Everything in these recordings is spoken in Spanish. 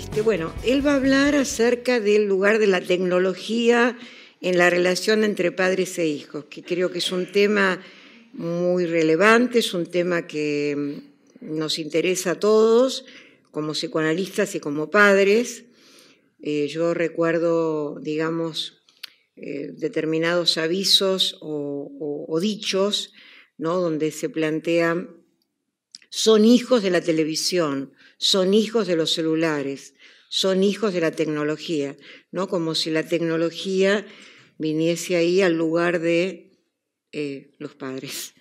Este, bueno, él va a hablar acerca del lugar de la tecnología en la relación entre padres e hijos, que creo que es un tema muy relevante, es un tema que mm, nos interesa a todos, como psicoanalistas y como padres. Eh, yo recuerdo, digamos, eh, determinados avisos o, dichos, ¿no? donde se plantea, son hijos de la televisión, son hijos de los celulares, son hijos de la tecnología, ¿no? Como si la tecnología viniese ahí al lugar de eh, los padres.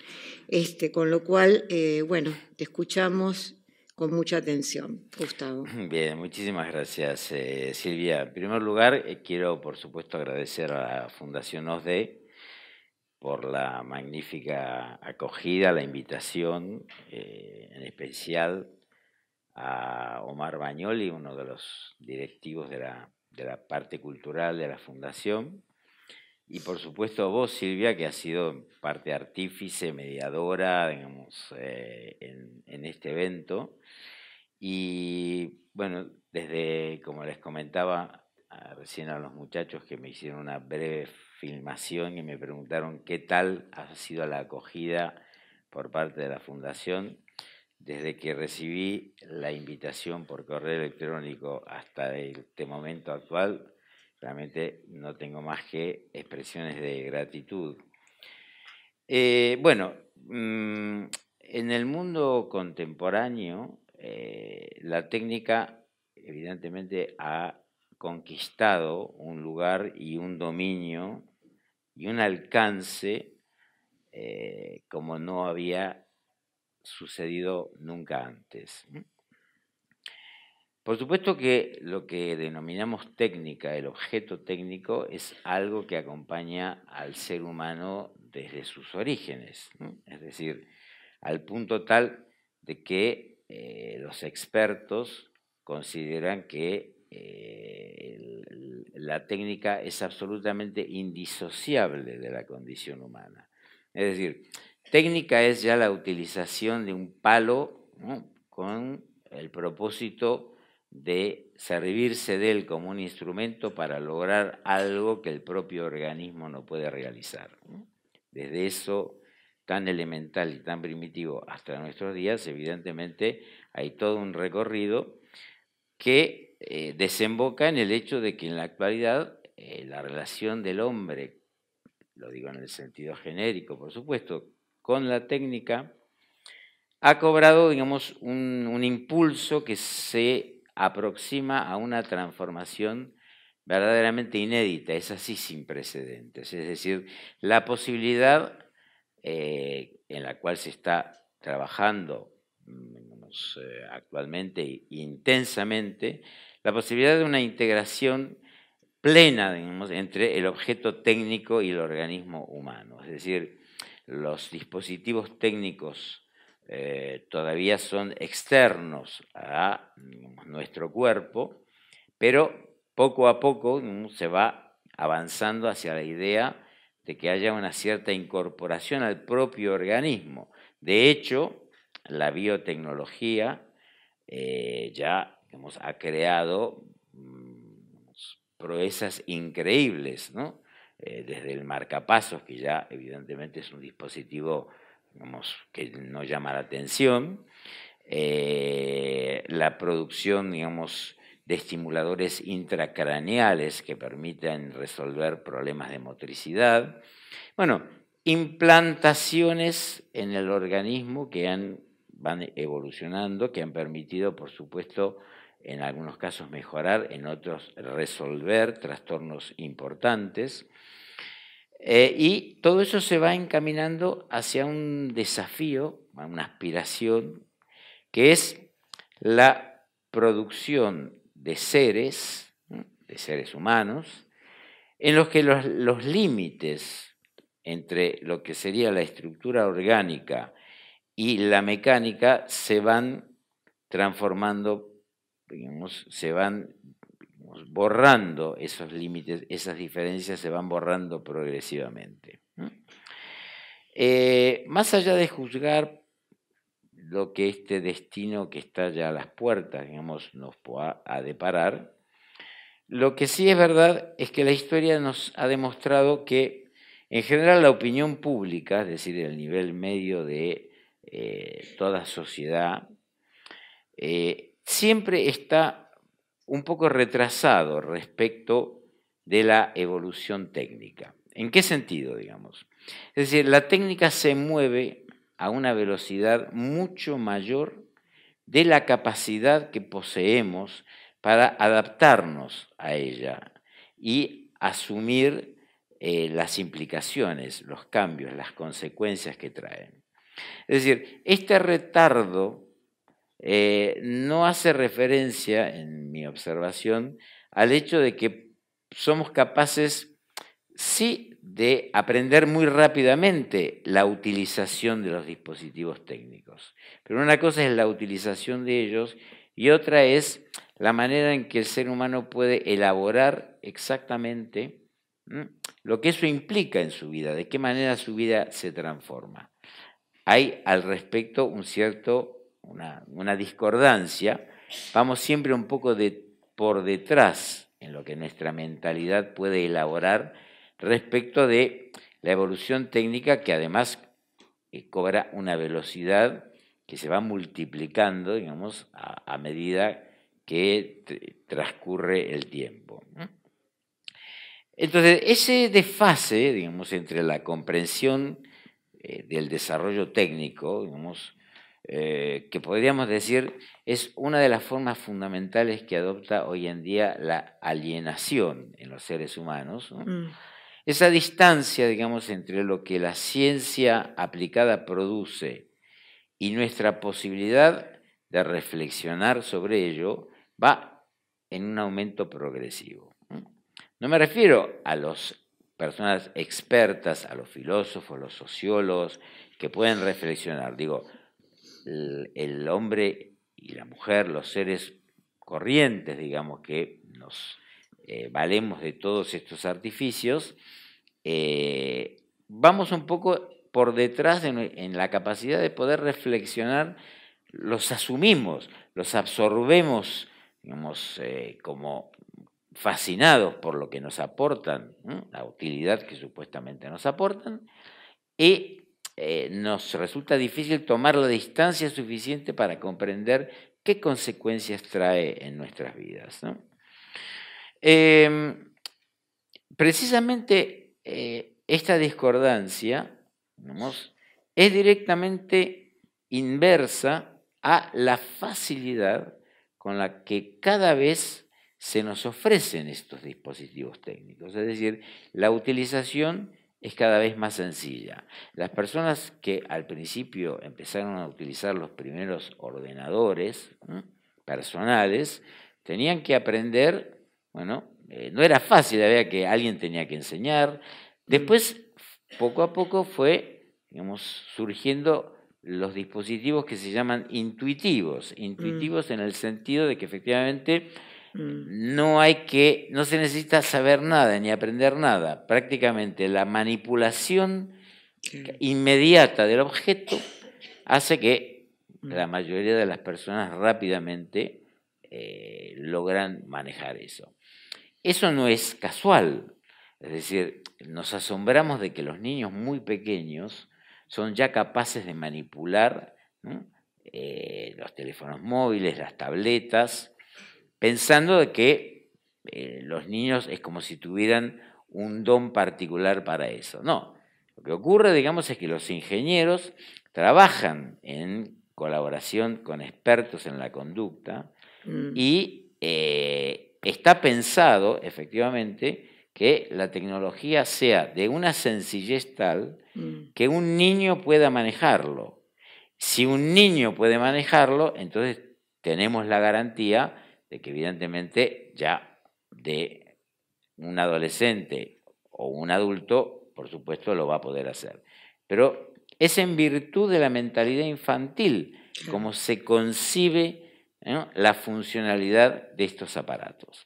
Este, con lo cual, eh, bueno, te escuchamos con mucha atención, Gustavo. Bien, muchísimas gracias, eh, Silvia. En primer lugar, quiero, por supuesto, agradecer a la Fundación OSDE por la magnífica acogida, la invitación, en especial a Omar Bañoli, uno de los directivos de la, parte cultural de la fundación, y por supuesto vos, Silvia, que has sido parte artífice, mediadora, digamos, eh, en, este evento. Y bueno, desde, como les comentaba recién a los muchachos que me hicieron una breve filmación y me preguntaron qué tal ha sido la acogida por parte de la Fundación, desde que recibí la invitación por correo electrónico hasta este momento actual, realmente no tengo más que expresiones de gratitud. Eh, bueno, mm, en el mundo contemporáneo, eh, la técnica evidentemente ha conquistado un lugar y un dominio y un alcance eh, como no había sucedido nunca antes. Por supuesto que lo que denominamos técnica, el objeto técnico, es algo que acompaña al ser humano desde sus orígenes, es decir, al punto tal de que eh, los expertos consideran que eh, la técnica es absolutamente indisociable de la condición humana. Es decir, Técnica es ya la utilización de un palo con el propósito de servirse de él como un instrumento para lograr algo que el propio organismo no puede realizar. Desde eso tan elemental y tan primitivo hasta nuestros días, evidentemente hay todo un recorrido que eh, desemboca en el hecho de que en la actualidad eh, la relación del hombre, lo digo en el sentido genérico, por supuesto, con la técnica, ha cobrado, digamos, un, impulso que se aproxima a una transformación verdaderamente inédita, es así sin precedentes. Es decir, la posibilidad eh, en la cual se está trabajando eh, actualmente intensamente, la posibilidad de una integración plena entre el objeto técnico y el organismo humano. Es decir, los dispositivos técnicos eh, todavía son externos a nuestro cuerpo, pero poco a poco mm, se va avanzando hacia la idea de que haya una cierta incorporación al propio organismo. De hecho, la biotecnología eh, ya ha creado mm, proezas increíbles, ¿no? Eh, desde el marcapasos, que ya evidentemente es un dispositivo que no llama la atención, eh, la producción de estimuladores intracraneales que permiten resolver problemas de motricidad. Bueno, implantaciones en el organismo que van evolucionando, que han permitido, por supuesto, en algunos casos mejorar, en otros resolver trastornos importantes. Eh, y todo eso se va encaminando hacia un desafío, una aspiración, que es la producción de seres, de seres humanos, en los que los, los límites entre lo que sería la estructura orgánica y la mecánica se van transformando, digamos, se van borrando esos límites, esas diferencias se van borrando progresivamente. Eh, más allá de juzgar lo que este destino que está ya a las puertas, digamos, nos va a deparar, lo que sí es verdad es que la historia nos ha demostrado que en general la opinión pública, es decir, el nivel medio de eh, toda sociedad, eh, siempre está un poco retrasado respecto de la evolución técnica. ¿En qué sentido, digamos? Es decir, la técnica se mueve a una velocidad mucho mayor de la capacidad que poseemos para adaptarnos a ella y asumir eh, las implicaciones, los cambios, las consecuencias que traen. Es decir, este retardo eh, no hace referencia, en mi observación, al hecho de que somos capaces, sí, de aprender muy rápidamente la utilización de los dispositivos técnicos. Pero una cosa es la utilización de ellos y otra es la manera en que el ser humano puede elaborar exactamente lo que eso implica en su vida, de qué manera su vida se transforma. Hay al respecto un cierto una, discordancia, vamos siempre un poco de, por detrás en lo que nuestra mentalidad puede elaborar respecto de la evolución técnica que además eh, cobra una velocidad que se va multiplicando, digamos, a, medida que transcurre el tiempo. Entonces, ese desfase, digamos, entre la comprensión eh, del desarrollo técnico, digamos, eh, que podríamos decir es una de las formas fundamentales que adopta hoy en día la alienación en los seres humanos. Mm. Esa distancia, digamos, entre lo que la ciencia aplicada produce y nuestra posibilidad de reflexionar sobre ello va en un aumento progresivo. No, me refiero a las personas expertas, a los filósofos, los sociólogos, que pueden reflexionar. Digo, el, hombre y la mujer, los seres corrientes, digamos, que nos eh, valemos de todos estos artificios, eh, vamos un poco por detrás en la capacidad de poder reflexionar, los asumimos, los absorbemos, digamos, eh, como fascinados por lo que nos aportan, la utilidad que supuestamente nos aportan, y eh, nos resulta difícil tomar la distancia suficiente para comprender qué consecuencias trae en nuestras vidas. Em, precisamente eh, esta discordancia es directamente inversa a la facilidad con la que cada vez se nos ofrecen estos dispositivos técnicos, es decir, la utilización es cada vez más sencilla. Las personas que al principio empezaron a utilizar los primeros ordenadores personales, tenían que aprender, bueno, eh, no era fácil, había que alguien tenía que enseñar. Mm. Después, poco a poco fue, digamos, surgiendo los dispositivos que se llaman intuitivos, mm. intuitivos en el sentido de que efectivamente Mm. no hay que, no se necesita saber nada ni aprender nada. Prácticamente la manipulación inmediata del objeto hace que mm. la mayoría de las personas rápidamente eh, logran manejar eso. Eso no es casual. Es decir, nos asombramos de que los niños muy pequeños son ya capaces de manipular eh, los teléfonos móviles, las tabletas, pensando de que eh, los niños es como si tuvieran un don particular para eso. No, lo que ocurre, digamos, es que los ingenieros trabajan en colaboración con expertos en la conducta mm. y eh, está pensado, efectivamente, que la tecnología sea de una sencillez tal mm. que un niño pueda manejarlo. Si un niño puede manejarlo, entonces tenemos la garantía de que evidentemente ya de un adolescente o un adulto, por supuesto, lo va a poder hacer. Pero es en virtud de la mentalidad infantil como se concibe la funcionalidad de estos aparatos.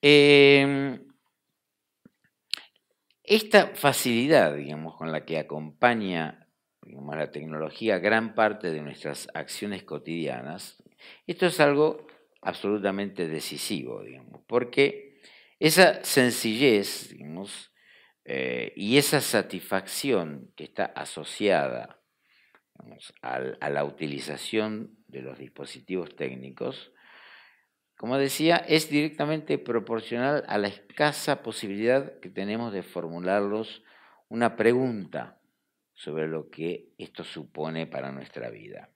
Em, esta facilidad, digamos, con la que acompaña la tecnología gran parte de nuestras acciones cotidianas, esto es algo absolutamente decisivo, digamos, porque esa sencillez eh, y esa satisfacción que está asociada a, la utilización de los dispositivos técnicos, como decía, es directamente proporcional a la escasa posibilidad que tenemos de formularlos una pregunta sobre lo que esto supone para nuestra vida.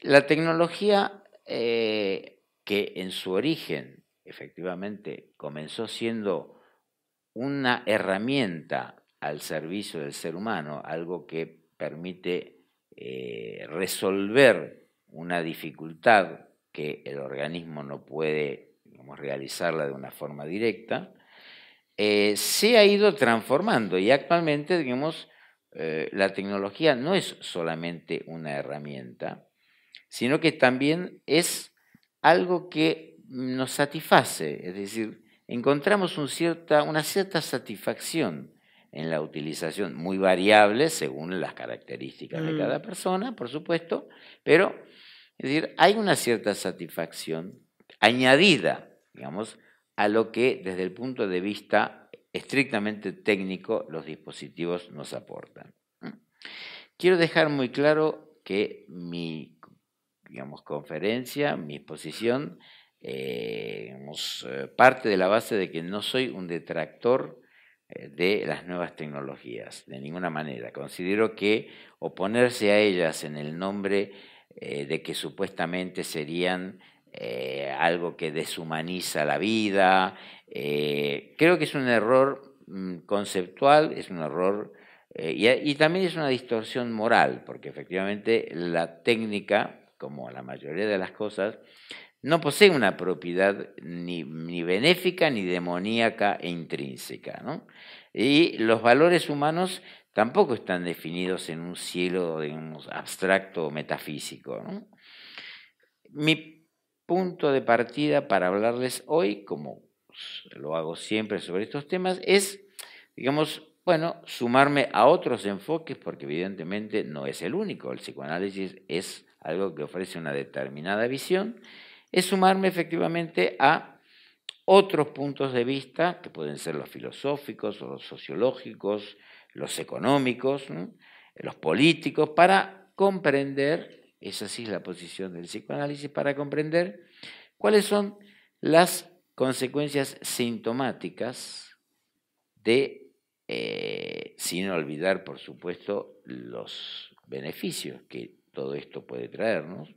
La tecnología eh, que en su origen efectivamente comenzó siendo una herramienta al servicio del ser humano, algo que permite eh, resolver una dificultad que el organismo no puede realizarla de una forma directa, eh, se ha ido transformando y actualmente, la tecnología no es solamente una herramienta, sino que también es algo que nos satisface, es decir, encontramos una cierta satisfacción en la utilización, muy variable según las características de cada mm. persona, por supuesto, pero es decir, hay una cierta satisfacción añadida, digamos, a lo que desde el punto de vista estrictamente técnico los dispositivos nos aportan. ¿Mm? Quiero dejar muy claro que mi digamos, conferencia, mi exposición, eh, eh, parte de la base de que no soy un detractor eh, de las nuevas tecnologías, de ninguna manera. Considero que oponerse a ellas en el nombre de que supuestamente serían algo que deshumaniza la vida, creo que es un error mm, conceptual, es un error, y, y también es una distorsión moral, porque efectivamente la técnica como la mayoría de las cosas, no posee una propiedad ni, benéfica ni demoníaca e intrínseca. Y los valores humanos tampoco están definidos en un cielo digamos, abstracto o metafísico. Mi punto de partida para hablarles hoy, como lo hago siempre sobre estos temas, es, digamos, bueno, sumarme a otros enfoques, porque evidentemente no es el único, el psicoanálisis es algo que ofrece una determinada visión, es sumarme efectivamente a otros puntos de vista, que pueden ser los filosóficos, los sociológicos, los económicos, los políticos, para comprender, esa sí es la posición del psicoanálisis, para comprender cuáles son las consecuencias sintomáticas de, eh, sin olvidar, por supuesto, los beneficios que todo esto puede traernos,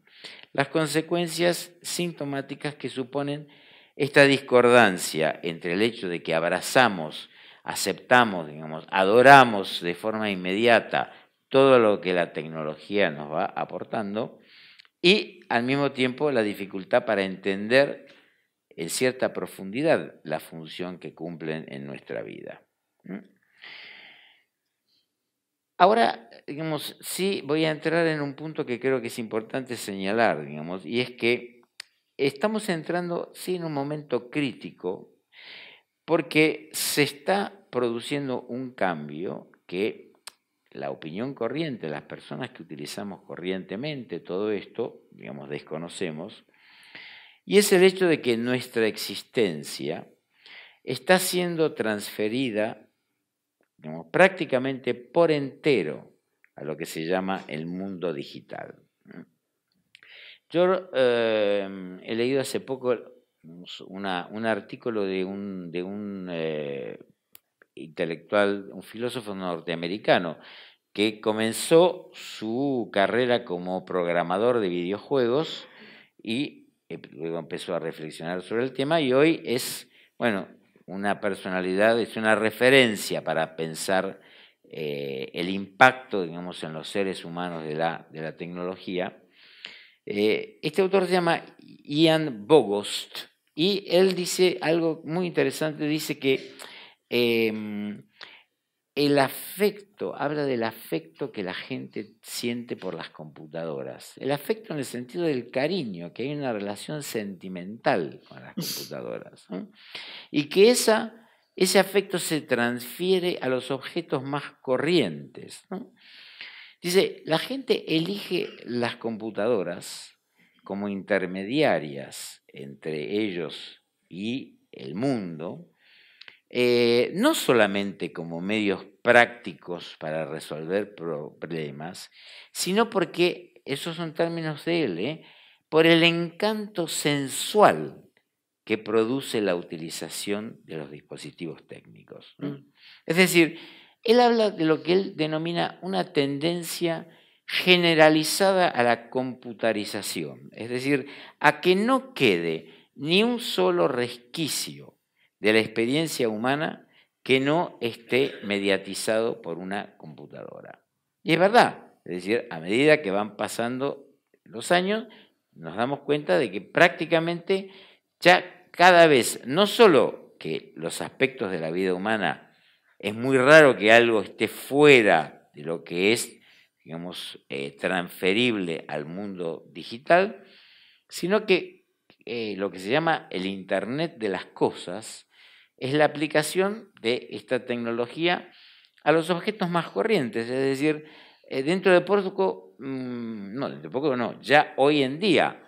las consecuencias sintomáticas que suponen esta discordancia entre el hecho de que abrazamos, aceptamos, digamos, adoramos de forma inmediata todo lo que la tecnología nos va aportando y al mismo tiempo la dificultad para entender en cierta profundidad la función que cumplen en nuestra vida. Ahora, digamos, sí voy a entrar en un punto que creo que es importante señalar, digamos, y es que estamos entrando, sí, en un momento crítico, porque se está produciendo un cambio que la opinión corriente, las personas que utilizamos corrientemente todo esto, digamos, desconocemos, y es el hecho de que nuestra existencia está siendo transferida prácticamente por entero a lo que se llama el mundo digital. Yo eh, he leído hace poco un artículo de un, eh, intelectual, un filósofo norteamericano, que comenzó su carrera como programador de videojuegos y eh, luego empezó a reflexionar sobre el tema y hoy es, bueno, una personalidad, es una referencia para pensar eh, el impacto, digamos, en los seres humanos de la, de la tecnología. Eh, este autor se llama Ian Bogost y él dice algo muy interesante, dice que em, el afecto, habla del afecto que la gente siente por las computadoras. El afecto en el sentido del cariño, que hay una relación sentimental con las computadoras. Y que esa, ese afecto se transfiere a los objetos más corrientes. Dice, la gente elige las computadoras como intermediarias entre ellos y el mundo eh, no solamente como medios prácticos para resolver problemas, sino porque, esos son términos de él, ¿eh? por el encanto sensual que produce la utilización de los dispositivos técnicos. Mm. Es decir, él habla de lo que él denomina una tendencia generalizada a la computarización, es decir, a que no quede ni un solo resquicio de la experiencia humana que no esté mediatizado por una computadora. Y es verdad, es decir, a medida que van pasando los años, nos damos cuenta de que prácticamente ya cada vez, no solo que los aspectos de la vida humana, es muy raro que algo esté fuera de lo que es, digamos, eh, transferible al mundo digital, sino que eh, lo que se llama el Internet de las Cosas, es la aplicación de esta tecnología a los objetos más corrientes, es decir, eh, dentro de poco, mm, no, dentro de poco no, ya hoy en día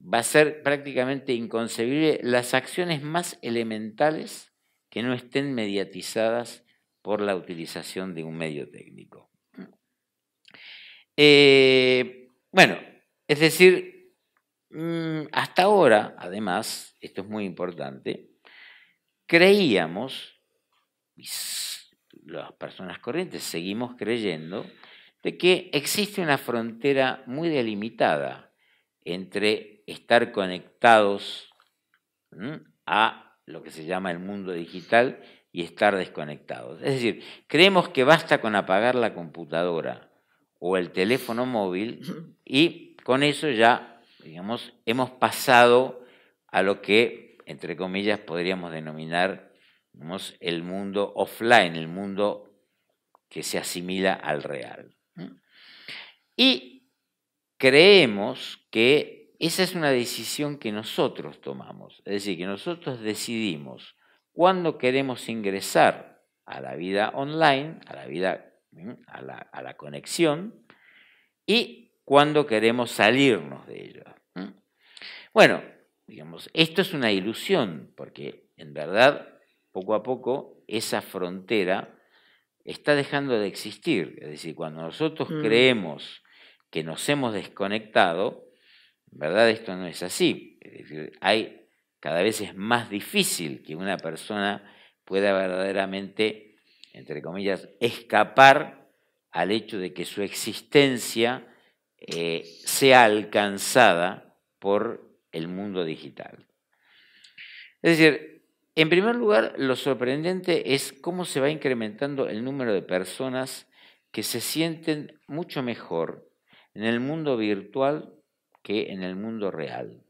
va a ser prácticamente inconcebible las acciones más elementales que no estén mediatizadas por la utilización de un medio técnico. Eh, bueno, es decir, Mm, hasta ahora, además, esto es muy importante, creíamos, las personas corrientes seguimos creyendo, de que existe una frontera muy delimitada entre estar conectados a lo que se llama el mundo digital y estar desconectados. Es decir, creemos que basta con apagar la computadora o el teléfono móvil y con eso ya digamos, hemos pasado a lo que, entre comillas, podríamos denominar el mundo offline, el mundo que se asimila al real. Y creemos que esa es una decisión que nosotros tomamos, es decir, que nosotros decidimos cuándo queremos ingresar a la vida online, a la vida, a la, a la conexión, y cuando queremos salirnos de ella. Bueno, digamos, esto es una ilusión, porque en verdad, poco a poco, esa frontera está dejando de existir. Es decir, cuando nosotros mm. creemos que nos hemos desconectado, en verdad esto no es así. Es decir, hay, cada vez es más difícil que una persona pueda verdaderamente, entre comillas, escapar al hecho de que su existencia eh, sea alcanzada por el mundo digital. Es decir, en primer lugar, lo sorprendente es cómo se va incrementando el número de personas que se sienten mucho mejor en el mundo virtual que en el mundo real.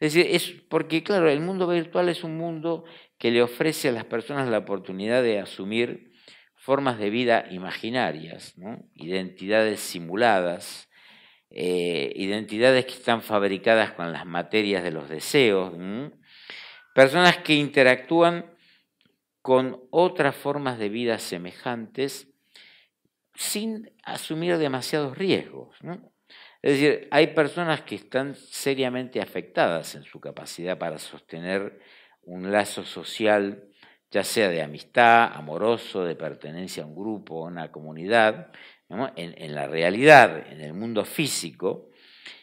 Es decir, es porque claro, el mundo virtual es un mundo que le ofrece a las personas la oportunidad de asumir formas de vida imaginarias, identidades simuladas, eh, identidades que están fabricadas con las materias de los deseos, personas que interactúan con otras formas de vida semejantes sin asumir demasiados riesgos. Es decir, hay personas que están seriamente afectadas en su capacidad para sostener un lazo social ya sea de amistad, amoroso, de pertenencia a un grupo, a una comunidad, en, la realidad, en el mundo físico.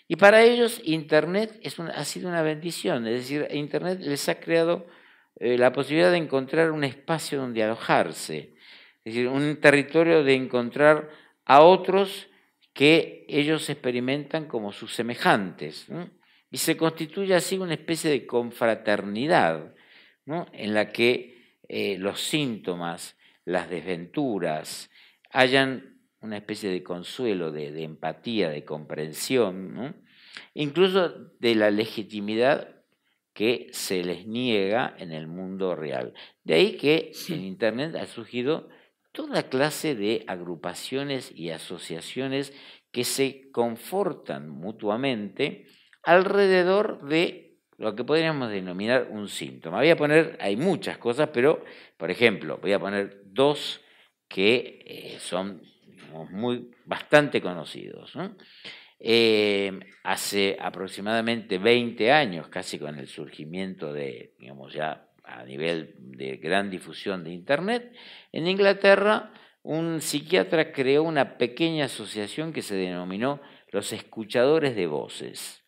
Y para ellos Internet ha sido una bendición, es decir, Internet les ha creado eh, la posibilidad de encontrar un espacio donde alojarse, es decir, un territorio de encontrar a otros que ellos experimentan como sus semejantes. Y se constituye así una especie de confraternidad ¿no? en la que eh, los síntomas, las desventuras, hayan una especie de consuelo, de, empatía, de comprensión, incluso de la legitimidad que se les niega en el mundo real. De ahí que en Internet ha surgido toda clase de agrupaciones y asociaciones que se confortan mutuamente alrededor de lo que podríamos denominar un síntoma. Voy a poner, hay muchas cosas, pero, por ejemplo, voy a poner dos que eh, son muy, bastante conocidos. Eh, hace aproximadamente 20 años, casi con el surgimiento de, digamos, ya a nivel de gran difusión de Internet, en Inglaterra un psiquiatra creó una pequeña asociación que se denominó los escuchadores de voces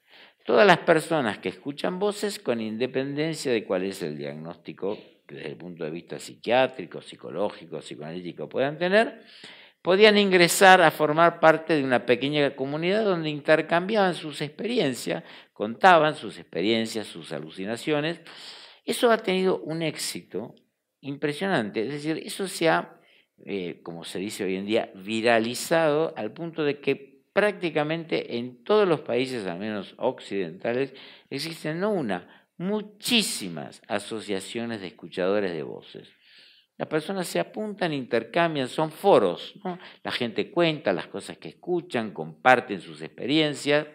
Todas las personas que escuchan voces, con independencia de cuál es el diagnóstico desde el punto de vista psiquiátrico, psicológico, psicoanalítico puedan tener, podían ingresar a formar parte de una pequeña comunidad donde intercambiaban sus experiencias, contaban sus experiencias, sus alucinaciones. Eso ha tenido un éxito impresionante, es decir, eso se ha, eh, como se dice hoy en día, viralizado al punto de que prácticamente en todos los países, al menos occidentales, existen no una, muchísimas asociaciones de escuchadores de voces. Las personas se apuntan, intercambian, son foros. La gente cuenta las cosas que escuchan, comparten sus experiencias.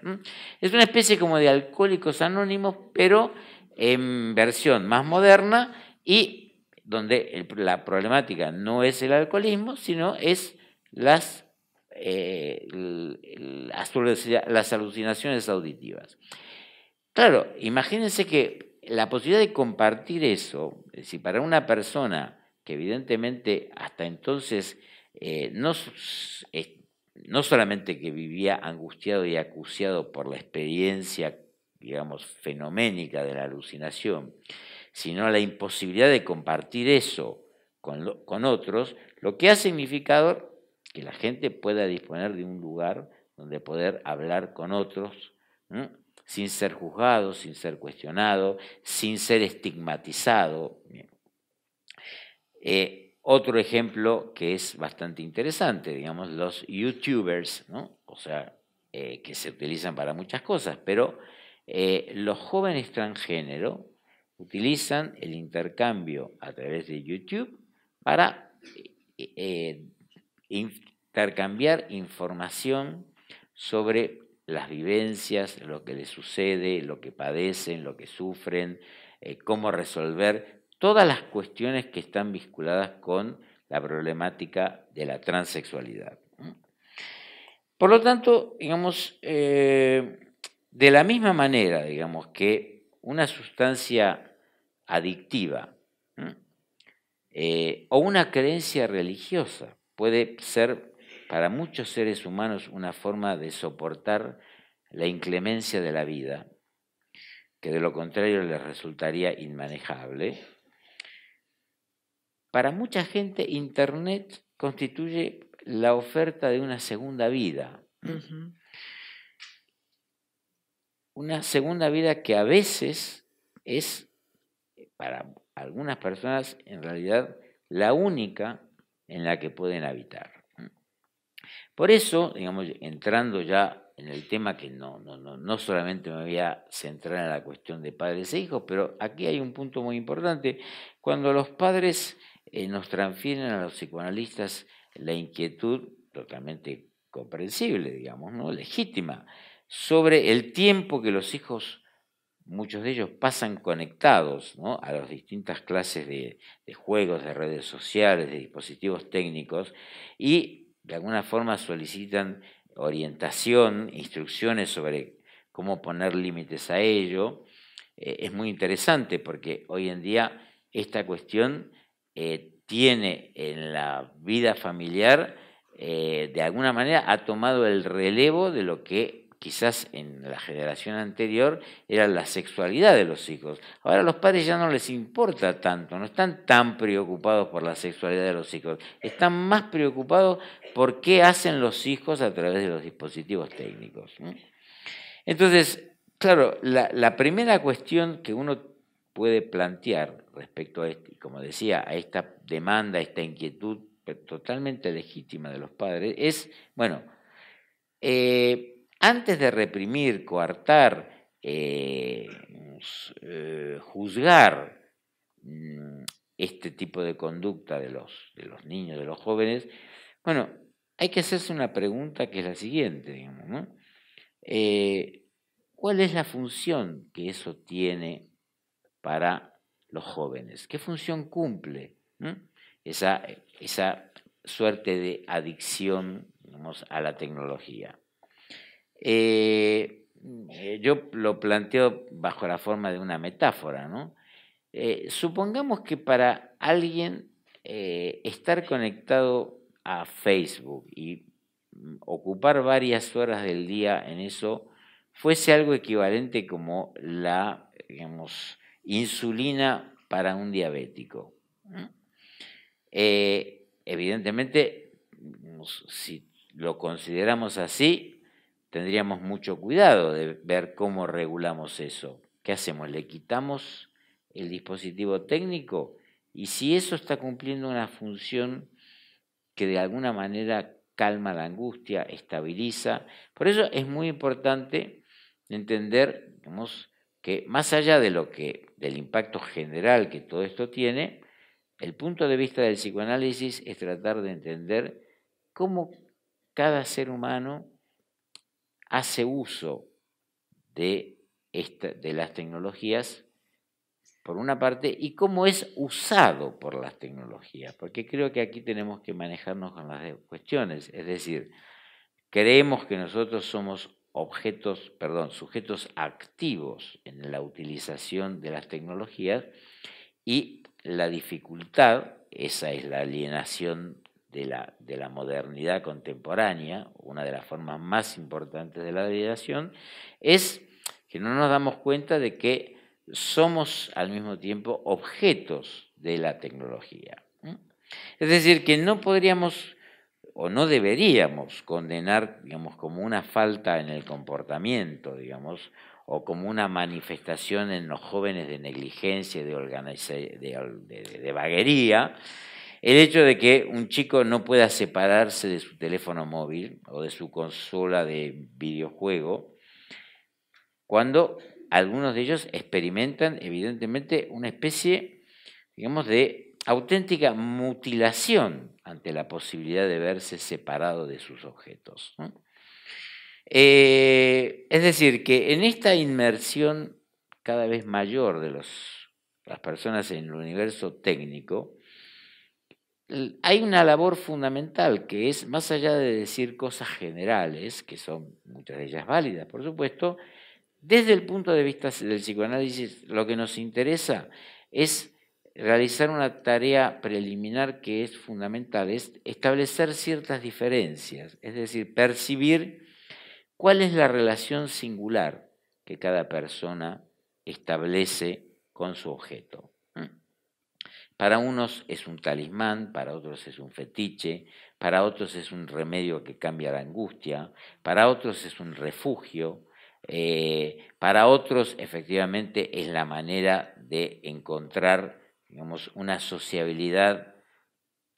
Es una especie como de alcohólicos anónimos, pero en versión más moderna y donde la problemática no es el alcoholismo, sino es las eh, las, alucinaciones auditivas. Claro, imagínense que la posibilidad de compartir eso, es decir, para una persona que evidentemente hasta entonces eh, no, solamente que vivía angustiado y acuciado por la experiencia, digamos, fenoménica de la alucinación, sino la imposibilidad de compartir eso con, con otros, lo que ha significado que la gente pueda disponer de un lugar donde poder hablar con otros, sin ser juzgado, sin ser cuestionado, sin ser estigmatizado. Eh, otro ejemplo que es bastante interesante, digamos, los youtubers, o sea, eh, que se utilizan para muchas cosas, pero eh, los jóvenes transgénero utilizan el intercambio a través de YouTube para cambiar información sobre las vivencias, lo que les sucede, lo que padecen, lo que sufren, eh, cómo resolver todas las cuestiones que están vinculadas con la problemática de la transexualidad. Por lo tanto, digamos, eh, de la misma manera, digamos, que una sustancia adictiva eh, o una creencia religiosa puede ser para muchos seres humanos una forma de soportar la inclemencia de la vida, que de lo contrario les resultaría inmanejable, para mucha gente Internet constituye la oferta de una segunda vida. Una segunda vida que a veces es, para algunas personas, en realidad, la única en la que pueden habitar. Por eso, digamos, entrando ya en el tema que no, no, no, no solamente me voy a centrar en la cuestión de padres e hijos, pero aquí hay un punto muy importante. Cuando los padres eh, nos transfieren a los psicoanalistas la inquietud totalmente comprensible, digamos, ¿no? legítima, sobre el tiempo que los hijos, muchos de ellos, pasan conectados a las distintas clases de, de juegos, de redes sociales, de dispositivos técnicos, y de alguna forma solicitan orientación, instrucciones sobre cómo poner límites a ello. Eh, es muy interesante porque hoy en día esta cuestión eh, tiene en la vida familiar, eh, de alguna manera, ha tomado el relevo de lo que quizás en la generación anterior era la sexualidad de los hijos. Ahora a los padres ya no les importa tanto, no están tan preocupados por la sexualidad de los hijos, están más preocupados por qué hacen los hijos a través de los dispositivos técnicos. Entonces, claro, la, primera cuestión que uno puede plantear respecto a esto, como decía, a esta demanda, a esta inquietud totalmente legítima de los padres, es, bueno, eh, antes de reprimir, coartar, eh, eh, juzgar mm, este tipo de conducta de los, niños, de los jóvenes, bueno, hay que hacerse una pregunta que es la siguiente, eh, ¿Cuál es la función que eso tiene para los jóvenes? ¿Qué función cumple esa, suerte de adicción a la tecnología? Eh, eh, yo lo planteo bajo la forma de una metáfora, ¿no? Eh, supongamos que para alguien estar conectado a Facebook y ocupar varias horas del día en eso fuese algo equivalente como la, digamos, insulina para un diabético. evidentemente, si lo consideramos así, tendríamos mucho cuidado de ver cómo regulamos eso. ¿Qué hacemos? ¿Le quitamos el dispositivo técnico? Y si eso está cumpliendo una función que de alguna manera calma la angustia, estabiliza. Por eso es muy importante entender que más allá de lo que, del impacto general que todo esto tiene, el punto de vista del psicoanálisis es tratar de entender cómo cada ser humano hace uso de, de las tecnologías por una parte, y cómo es usado por las tecnologías, porque creo que aquí tenemos que manejarnos con las cuestiones, es decir, creemos que nosotros somos objetos, perdón, sujetos activos en la utilización de las tecnologías y la dificultad, esa es la alienación de la, modernidad contemporánea, una de las formas más importantes de la degradación, es que no nos damos cuenta de que somos al mismo tiempo objetos de la tecnología. Es decir, que no podríamos o no deberíamos condenar, digamos, como una falta en el comportamiento, digamos, o como una manifestación en los jóvenes de negligencia, y de vaguería, el hecho de que un chico no pueda separarse de su teléfono móvil o de su consola de videojuego, cuando algunos de ellos experimentan evidentemente una especie, digamos, de auténtica mutilación ante la posibilidad de verse separado de sus objetos. Eh, es decir, que en esta inmersión cada vez mayor de las personas en el universo técnico, hay una labor fundamental que es, más allá de decir cosas generales, que son muchas de ellas válidas, por supuesto, desde el punto de vista del psicoanálisis, lo que nos interesa es realizar una tarea preliminar que es fundamental, es establecer ciertas diferencias, es decir, percibir cuál es la relación singular que cada persona establece con su objeto. Para unos es un talismán, para otros es un fetiche, para otros es un remedio que cambia la angustia, para otros es un refugio, eh, para otros efectivamente es la manera de encontrar digamos, una sociabilidad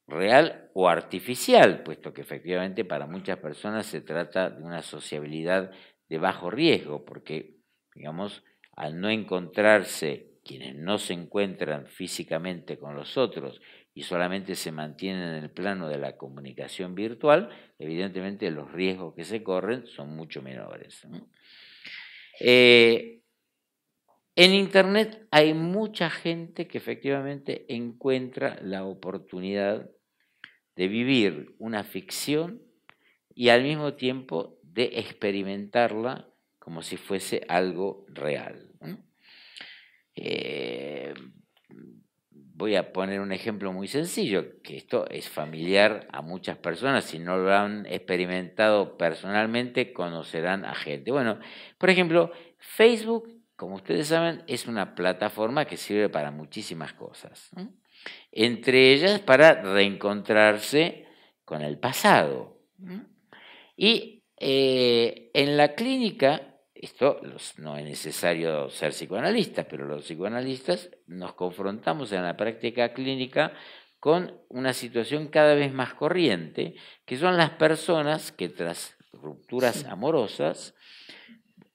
real o artificial, puesto que efectivamente para muchas personas se trata de una sociabilidad de bajo riesgo, porque digamos, al no encontrarse quienes no se encuentran físicamente con los otros y solamente se mantienen en el plano de la comunicación virtual, evidentemente los riesgos que se corren son mucho menores. Eh, en Internet hay mucha gente que efectivamente encuentra la oportunidad de vivir una ficción y al mismo tiempo de experimentarla como si fuese algo real. Eh, voy a poner un ejemplo muy sencillo, que esto es familiar a muchas personas, si no lo han experimentado personalmente, conocerán a gente. Bueno, por ejemplo, Facebook, como ustedes saben, es una plataforma que sirve para muchísimas cosas, entre ellas para reencontrarse con el pasado. Y eh, en la clínica esto no es necesario ser psicoanalistas, pero los psicoanalistas nos confrontamos en la práctica clínica con una situación cada vez más corriente, que son las personas que tras rupturas amorosas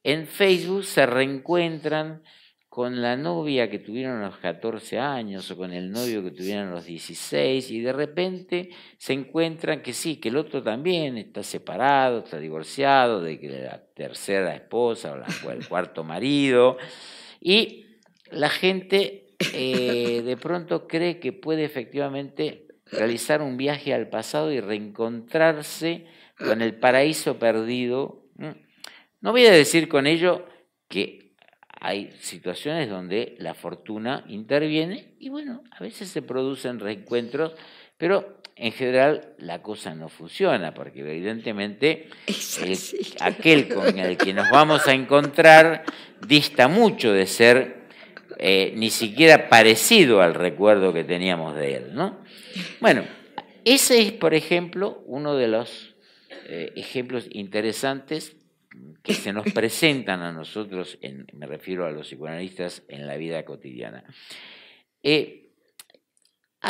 en Facebook se reencuentran, con la novia que tuvieron a los 14 años o con el novio que tuvieron a los 16 y de repente se encuentran que sí, que el otro también está separado, está divorciado, de que la tercera esposa o, el cuarto marido y la gente eh, de pronto cree que puede efectivamente realizar un viaje al pasado y reencontrarse con el paraíso perdido. No voy a decir con ello que hay situaciones donde la fortuna interviene y bueno, a veces se producen reencuentros, pero en general la cosa no funciona, porque evidentemente eh, aquel con el que nos vamos a encontrar dista mucho de ser eh, ni siquiera parecido al recuerdo que teníamos de él. ¿no? Bueno, ese es, por ejemplo, uno de los eh, ejemplos interesantes que se nos presentan a nosotros, me refiero a los psicoanalistas, en la vida cotidiana. Eh,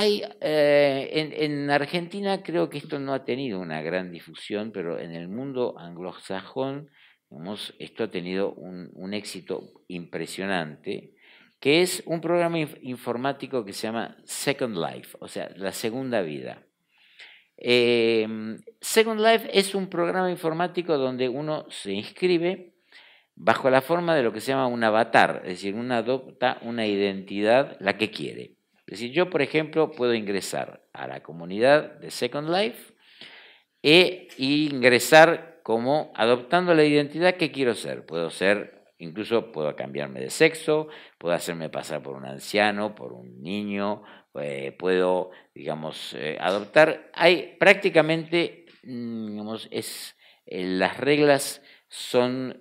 eh, en, Argentina creo que esto no ha tenido una gran difusión, pero en el mundo anglosajón digamos, esto ha tenido un, éxito impresionante, que es un programa informático que se llama Second Life, o sea, la segunda vida. Em, Second Life es un programa informático donde uno se inscribe bajo la forma de lo que se llama un avatar, es decir, uno adopta una identidad, la que quiere. Es decir, yo, por ejemplo, puedo ingresar a la comunidad de Second Life e ingresar como adoptando la identidad que quiero ser. Puedo ser, incluso puedo cambiarme de sexo, puedo hacerme pasar por un anciano, por un niño, eh, puedo, digamos, eh, adoptar. Hay prácticamente, mm, digamos, es, eh, las reglas son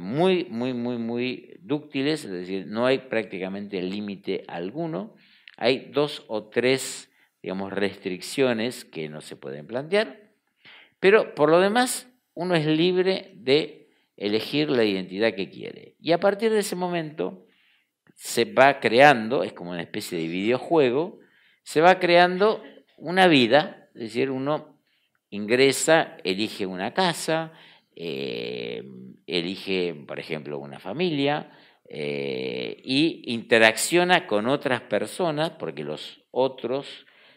muy, muy, muy, muy dúctiles, es decir, no hay prácticamente límite alguno. Hay dos o tres, digamos, restricciones que no se pueden plantear, pero por lo demás uno es libre de elegir la identidad que quiere. Y a partir de ese momento, se va creando, es como una especie de videojuego, se va creando una vida, es decir, uno ingresa, elige una casa, eh, elige, por ejemplo, una familia eh, y interacciona con otras personas, porque los otros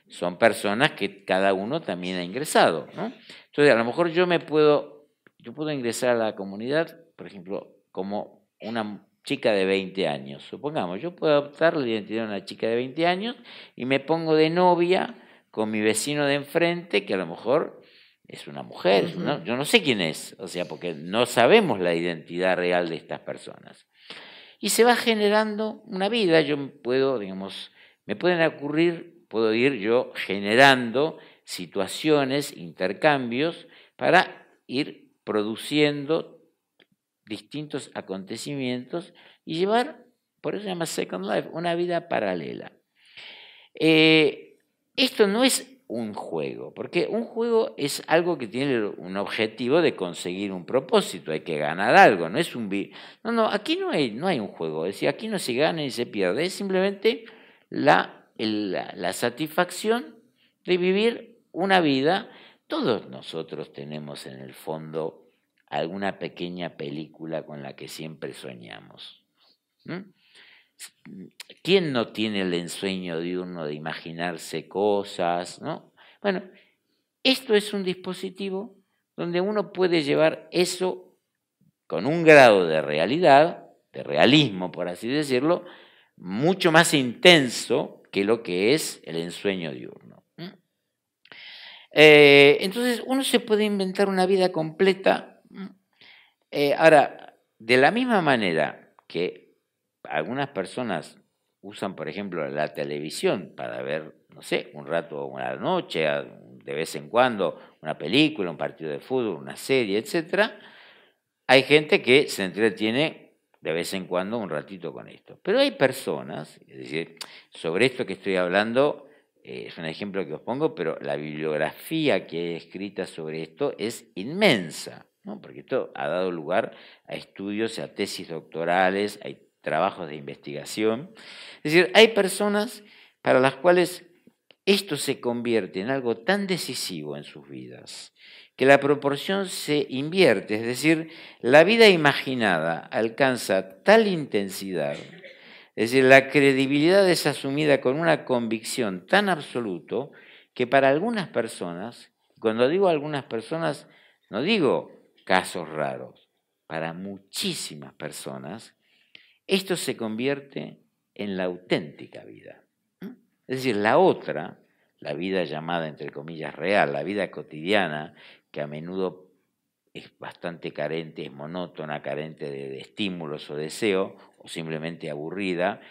son personas que cada uno también ha ingresado. ¿no? Entonces, a lo mejor yo me puedo, yo puedo ingresar a la comunidad, por ejemplo, como una chica de 20 años. Supongamos, yo puedo adoptar la identidad de una chica de 20 años y me pongo de novia con mi vecino de enfrente, que a lo mejor es una mujer, yo no sé quién es, o sea, porque no sabemos la identidad real de estas personas. Y se va generando una vida, yo puedo, digamos, me pueden ocurrir, puedo ir yo generando situaciones, intercambios, para ir produciendo distintos acontecimientos y llevar, por eso se llama Second Life, una vida paralela. Eh, esto no es un juego, porque un juego es algo que tiene un objetivo de conseguir un propósito, hay que ganar algo, no es un... No, no, aquí no hay, no hay un juego, es decir, aquí no se gana ni se pierde, es simplemente la, la satisfacción de vivir una vida. Todos nosotros tenemos en el fondo alguna pequeña película con la que siempre soñamos. ¿Quién no tiene el ensueño diurno de imaginarse cosas? ¿no? Bueno, esto es un dispositivo donde uno puede llevar eso con un grado de realidad, de realismo, por así decirlo, mucho más intenso que lo que es el ensueño diurno. Eh, entonces uno se puede inventar una vida completa eh, ahora, de la misma manera que algunas personas usan, por ejemplo, la televisión para ver, no sé, un rato, o una noche, de vez en cuando, una película, un partido de fútbol, una serie, etcétera Hay gente que se entretiene de vez en cuando un ratito con esto. Pero hay personas, es decir, sobre esto que estoy hablando, eh, es un ejemplo que os pongo, pero la bibliografía que hay escrita sobre esto es inmensa porque esto ha dado lugar a estudios, a tesis doctorales, hay trabajos de investigación. Es decir, hay personas para las cuales esto se convierte en algo tan decisivo en sus vidas que la proporción se invierte, es decir, la vida imaginada alcanza tal intensidad, es decir, la credibilidad es asumida con una convicción tan absoluta que para algunas personas, cuando digo algunas personas, no digo casos raros, para muchísimas personas, esto se convierte en la auténtica vida. Es decir, la otra, la vida llamada entre comillas real, la vida cotidiana, que a menudo es bastante carente, es monótona, carente de, estímulos o deseo, o simplemente aburrida,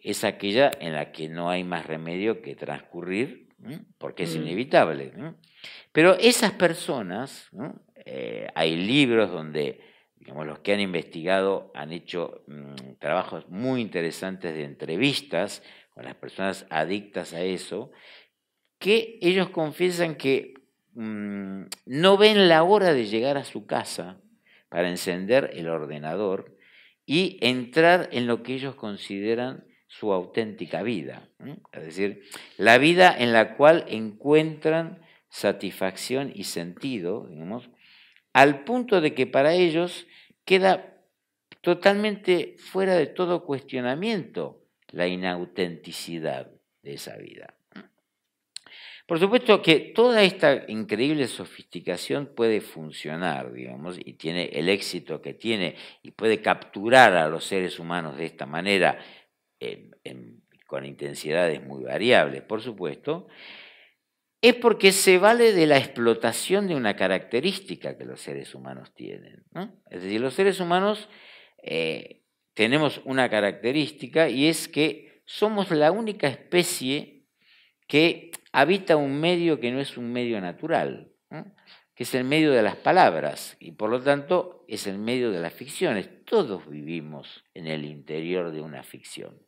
es aquella en la que no hay más remedio que transcurrir, porque es mm. inevitable. Pero esas personas, eh, hay libros donde los que han investigado han hecho mm, trabajos muy interesantes de entrevistas con las personas adictas a eso, que ellos confiesan que mm, no ven la hora de llegar a su casa para encender el ordenador y entrar en lo que ellos consideran su auténtica vida, es decir, la vida en la cual encuentran satisfacción y sentido, digamos, al punto de que para ellos queda totalmente fuera de todo cuestionamiento la inautenticidad de esa vida. Por supuesto que toda esta increíble sofisticación puede funcionar, digamos, y tiene el éxito que tiene y puede capturar a los seres humanos de esta manera, con intensidades muy variables, por supuesto, es porque se vale de la explotación de una característica que los seres humanos tienen. Es decir, los seres humanos eh, tenemos una característica y es que somos la única especie que habita un medio que no es un medio natural, que es el medio de las palabras y por lo tanto es el medio de las ficciones. Todos vivimos en el interior de una ficción.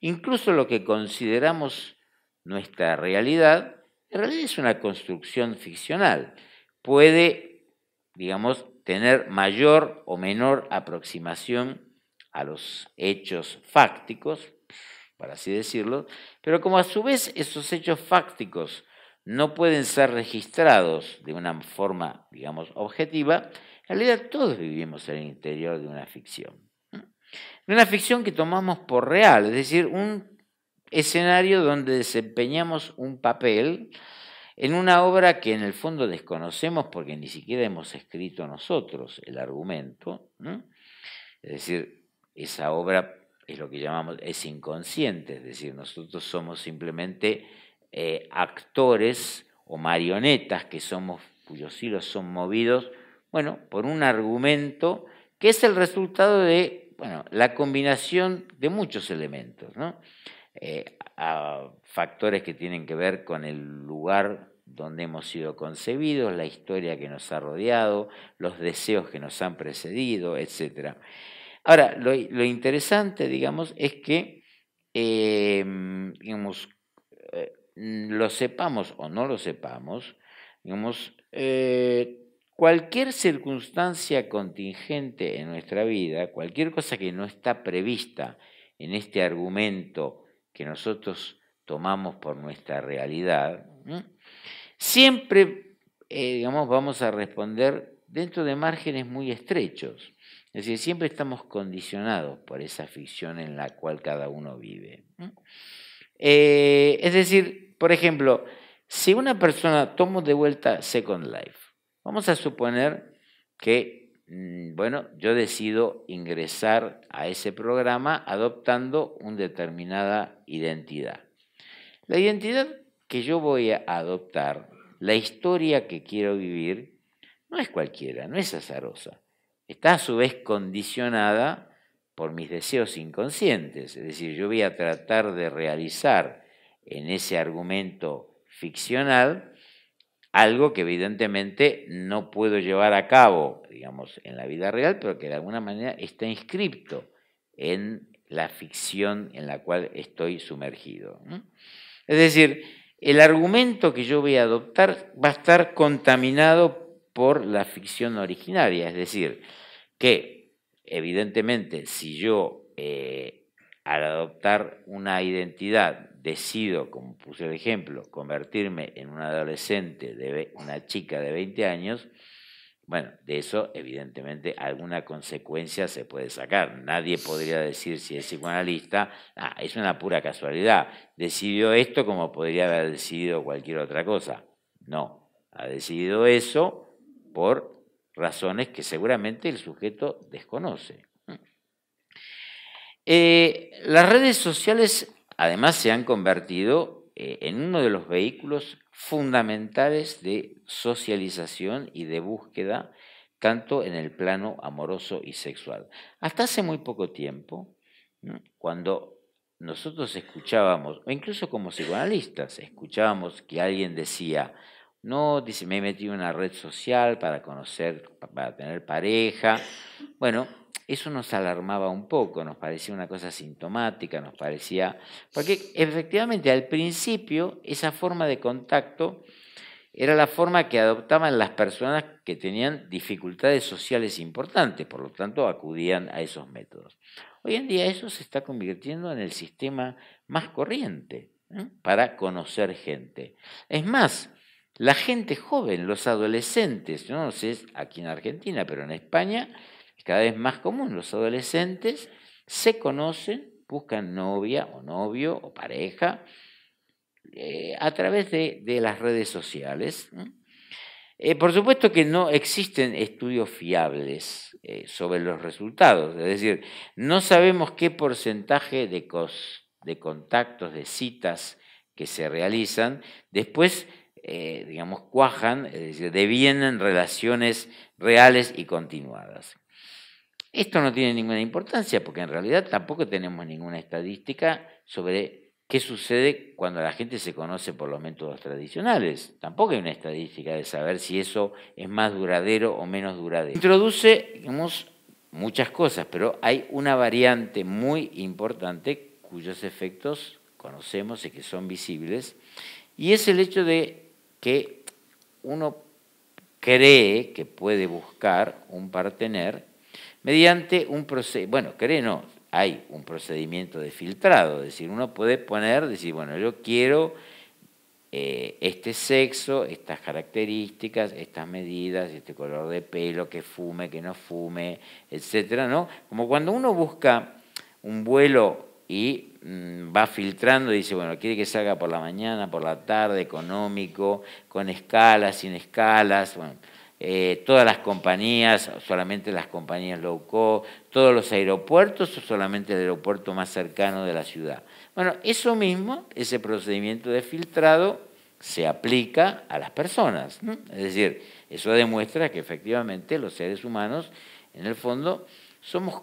Incluso lo que consideramos nuestra realidad, realidad es una construcción ficcional. Puede, digamos, tener mayor o menor aproximación a los hechos fácticos, para así decirlo, pero como a su vez esos hechos fácticos no pueden ser registrados de una forma, digamos, objetiva, en realidad todos vivimos en el interior de una ficción. De una ficción que tomamos por real, es decir, un escenario donde desempeñamos un papel en una obra que en el fondo desconocemos porque ni siquiera hemos escrito nosotros el argumento, ¿no? es decir, esa obra es lo que llamamos, es inconsciente, es decir, nosotros somos simplemente eh, actores o marionetas que somos, cuyos hilos son movidos, bueno, por un argumento que es el resultado de, bueno, la combinación de muchos elementos, ¿no? Eh, a factores que tienen que ver con el lugar donde hemos sido concebidos, la historia que nos ha rodeado, los deseos que nos han precedido, etc. Ahora, lo, interesante, digamos, es que em, digamos, eh, lo sepamos o no lo sepamos, digamos, eh, cualquier circunstancia contingente en nuestra vida, cualquier cosa que no está prevista en este argumento que nosotros tomamos por nuestra realidad, siempre eh, digamos, vamos a responder dentro de márgenes muy estrechos. Es decir, siempre estamos condicionados por esa ficción en la cual cada uno vive. Eh, es decir, por ejemplo, si una persona, toma de vuelta Second Life, vamos a suponer que Mm, bueno, yo decido ingresar a ese programa adoptando una determinada identidad. La identidad que yo voy a adoptar, la historia que quiero vivir, no es cualquiera, no es azarosa. Está a su vez condicionada por mis deseos inconscientes, es decir, yo voy a tratar de realizar en ese argumento ficcional algo que evidentemente no puedo llevar a cabo, digamos, en la vida real, pero que de alguna manera está inscripto en la ficción en la cual estoy sumergido. Es decir, el argumento que yo voy a adoptar va a estar contaminado por la ficción originaria, es decir, que evidentemente si yo eh, al adoptar una identidad decido, como puse el ejemplo, convertirme en un adolescente, de una chica de 20 años, bueno, de eso evidentemente alguna consecuencia se puede sacar. Nadie podría decir si es psicoanalista, ah, es una pura casualidad, decidió esto como podría haber decidido cualquier otra cosa. No, ha decidido eso por razones que seguramente el sujeto desconoce. Mm. Eh, las redes sociales Además, se han convertido eh, en uno de los vehículos fundamentales de socialización y de búsqueda, tanto en el plano amoroso y sexual. Hasta hace muy poco tiempo, cuando nosotros escuchábamos, o incluso como psicoanalistas, escuchábamos que alguien decía, no, dice, me he metido en una red social para conocer, para tener pareja. Bueno, eso nos alarmaba un poco, nos parecía una cosa sintomática, nos parecía... Porque efectivamente al principio esa forma de contacto era la forma que adoptaban las personas que tenían dificultades sociales importantes, por lo tanto acudían a esos métodos. Hoy en día eso se está convirtiendo en el sistema más corriente ¿eh? para conocer gente. Es más, la gente joven, los adolescentes, no sé aquí en Argentina, pero en España, cada vez más común, los adolescentes se conocen, buscan novia o novio o pareja eh, a través de, las redes sociales. Eh, por supuesto que no existen estudios fiables eh, sobre los resultados, es decir, no sabemos qué porcentaje de, contactos, de citas que se realizan, después digamos, cuajan, es decir, devienen relaciones reales y continuadas. Esto no tiene ninguna importancia porque en realidad tampoco tenemos ninguna estadística sobre qué sucede cuando la gente se conoce por los métodos tradicionales. Tampoco hay una estadística de saber si eso es más duradero o menos duradero. Introduce, muchas cosas, pero hay una variante muy importante cuyos efectos conocemos y que son visibles, y es el hecho de que uno cree que puede buscar un partener mediante un proceso, bueno, no, hay un procedimiento de filtrado, es decir, uno puede poner, decir, bueno, yo quiero eh, este sexo, estas características, estas medidas, este color de pelo, que fume, que no fume, etcétera, ¿no? Como cuando uno busca un vuelo y mm, va filtrando y dice, bueno, quiere que salga por la mañana, por la tarde, económico, con escalas, sin escalas, bueno, eh, todas las compañías, solamente las compañías low cost, todos los aeropuertos o solamente el aeropuerto más cercano de la ciudad. Bueno, eso mismo, ese procedimiento de filtrado se aplica a las personas. Es decir, eso demuestra que efectivamente los seres humanos, en el fondo, somos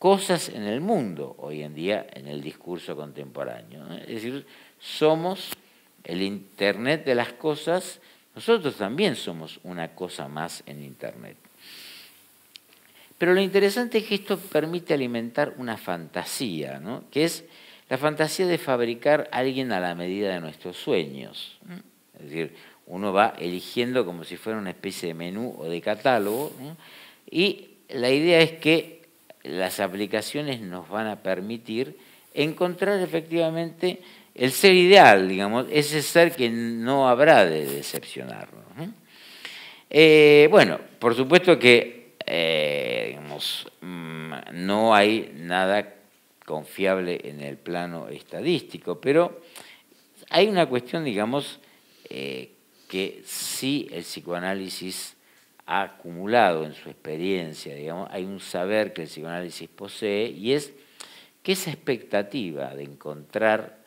cosas en el mundo hoy en día en el discurso contemporáneo. Es decir, somos el Internet de las cosas, nosotros también somos una cosa más en Internet. Pero lo interesante es que esto permite alimentar una fantasía, que es la fantasía de fabricar alguien a la medida de nuestros sueños. Es decir, uno va eligiendo como si fuera una especie de menú o de catálogo, y la idea es que las aplicaciones nos van a permitir encontrar efectivamente el ser ideal, digamos, ese ser que no habrá de decepcionarnos. ¿eh? Eh, bueno, por supuesto que eh, digamos, mm, no hay nada confiable en el plano estadístico, pero hay una cuestión, digamos, que sí el psicoanálisis ha acumulado en su experiencia, digamos, hay un saber que el psicoanálisis posee y es que esa expectativa de encontrar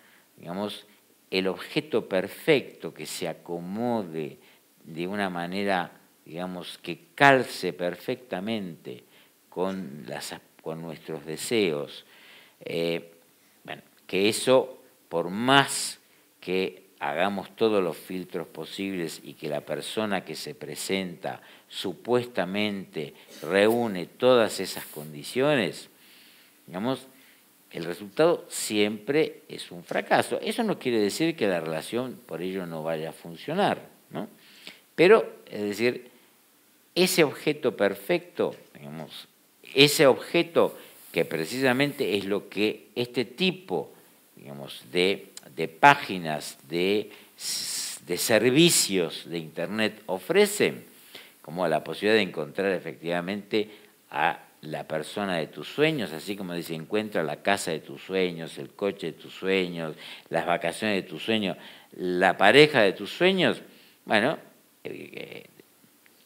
digamos, el objeto perfecto que se acomode de una manera, digamos, que calce perfectamente con, las, con nuestros deseos, eh, bueno, que eso, por más que hagamos todos los filtros posibles y que la persona que se presenta supuestamente reúne todas esas condiciones, digamos, el resultado siempre es un fracaso. Eso no quiere decir que la relación por ello no vaya a funcionar, Pero, es decir, ese objeto perfecto, digamos, ese objeto que precisamente es lo que este tipo, digamos, de, páginas, de, de servicios de Internet ofrecen, como la posibilidad de encontrar efectivamente a la persona de tus sueños, así como dice, encuentra la casa de tus sueños, el coche de tus sueños, las vacaciones de tus sueños, la pareja de tus sueños, bueno,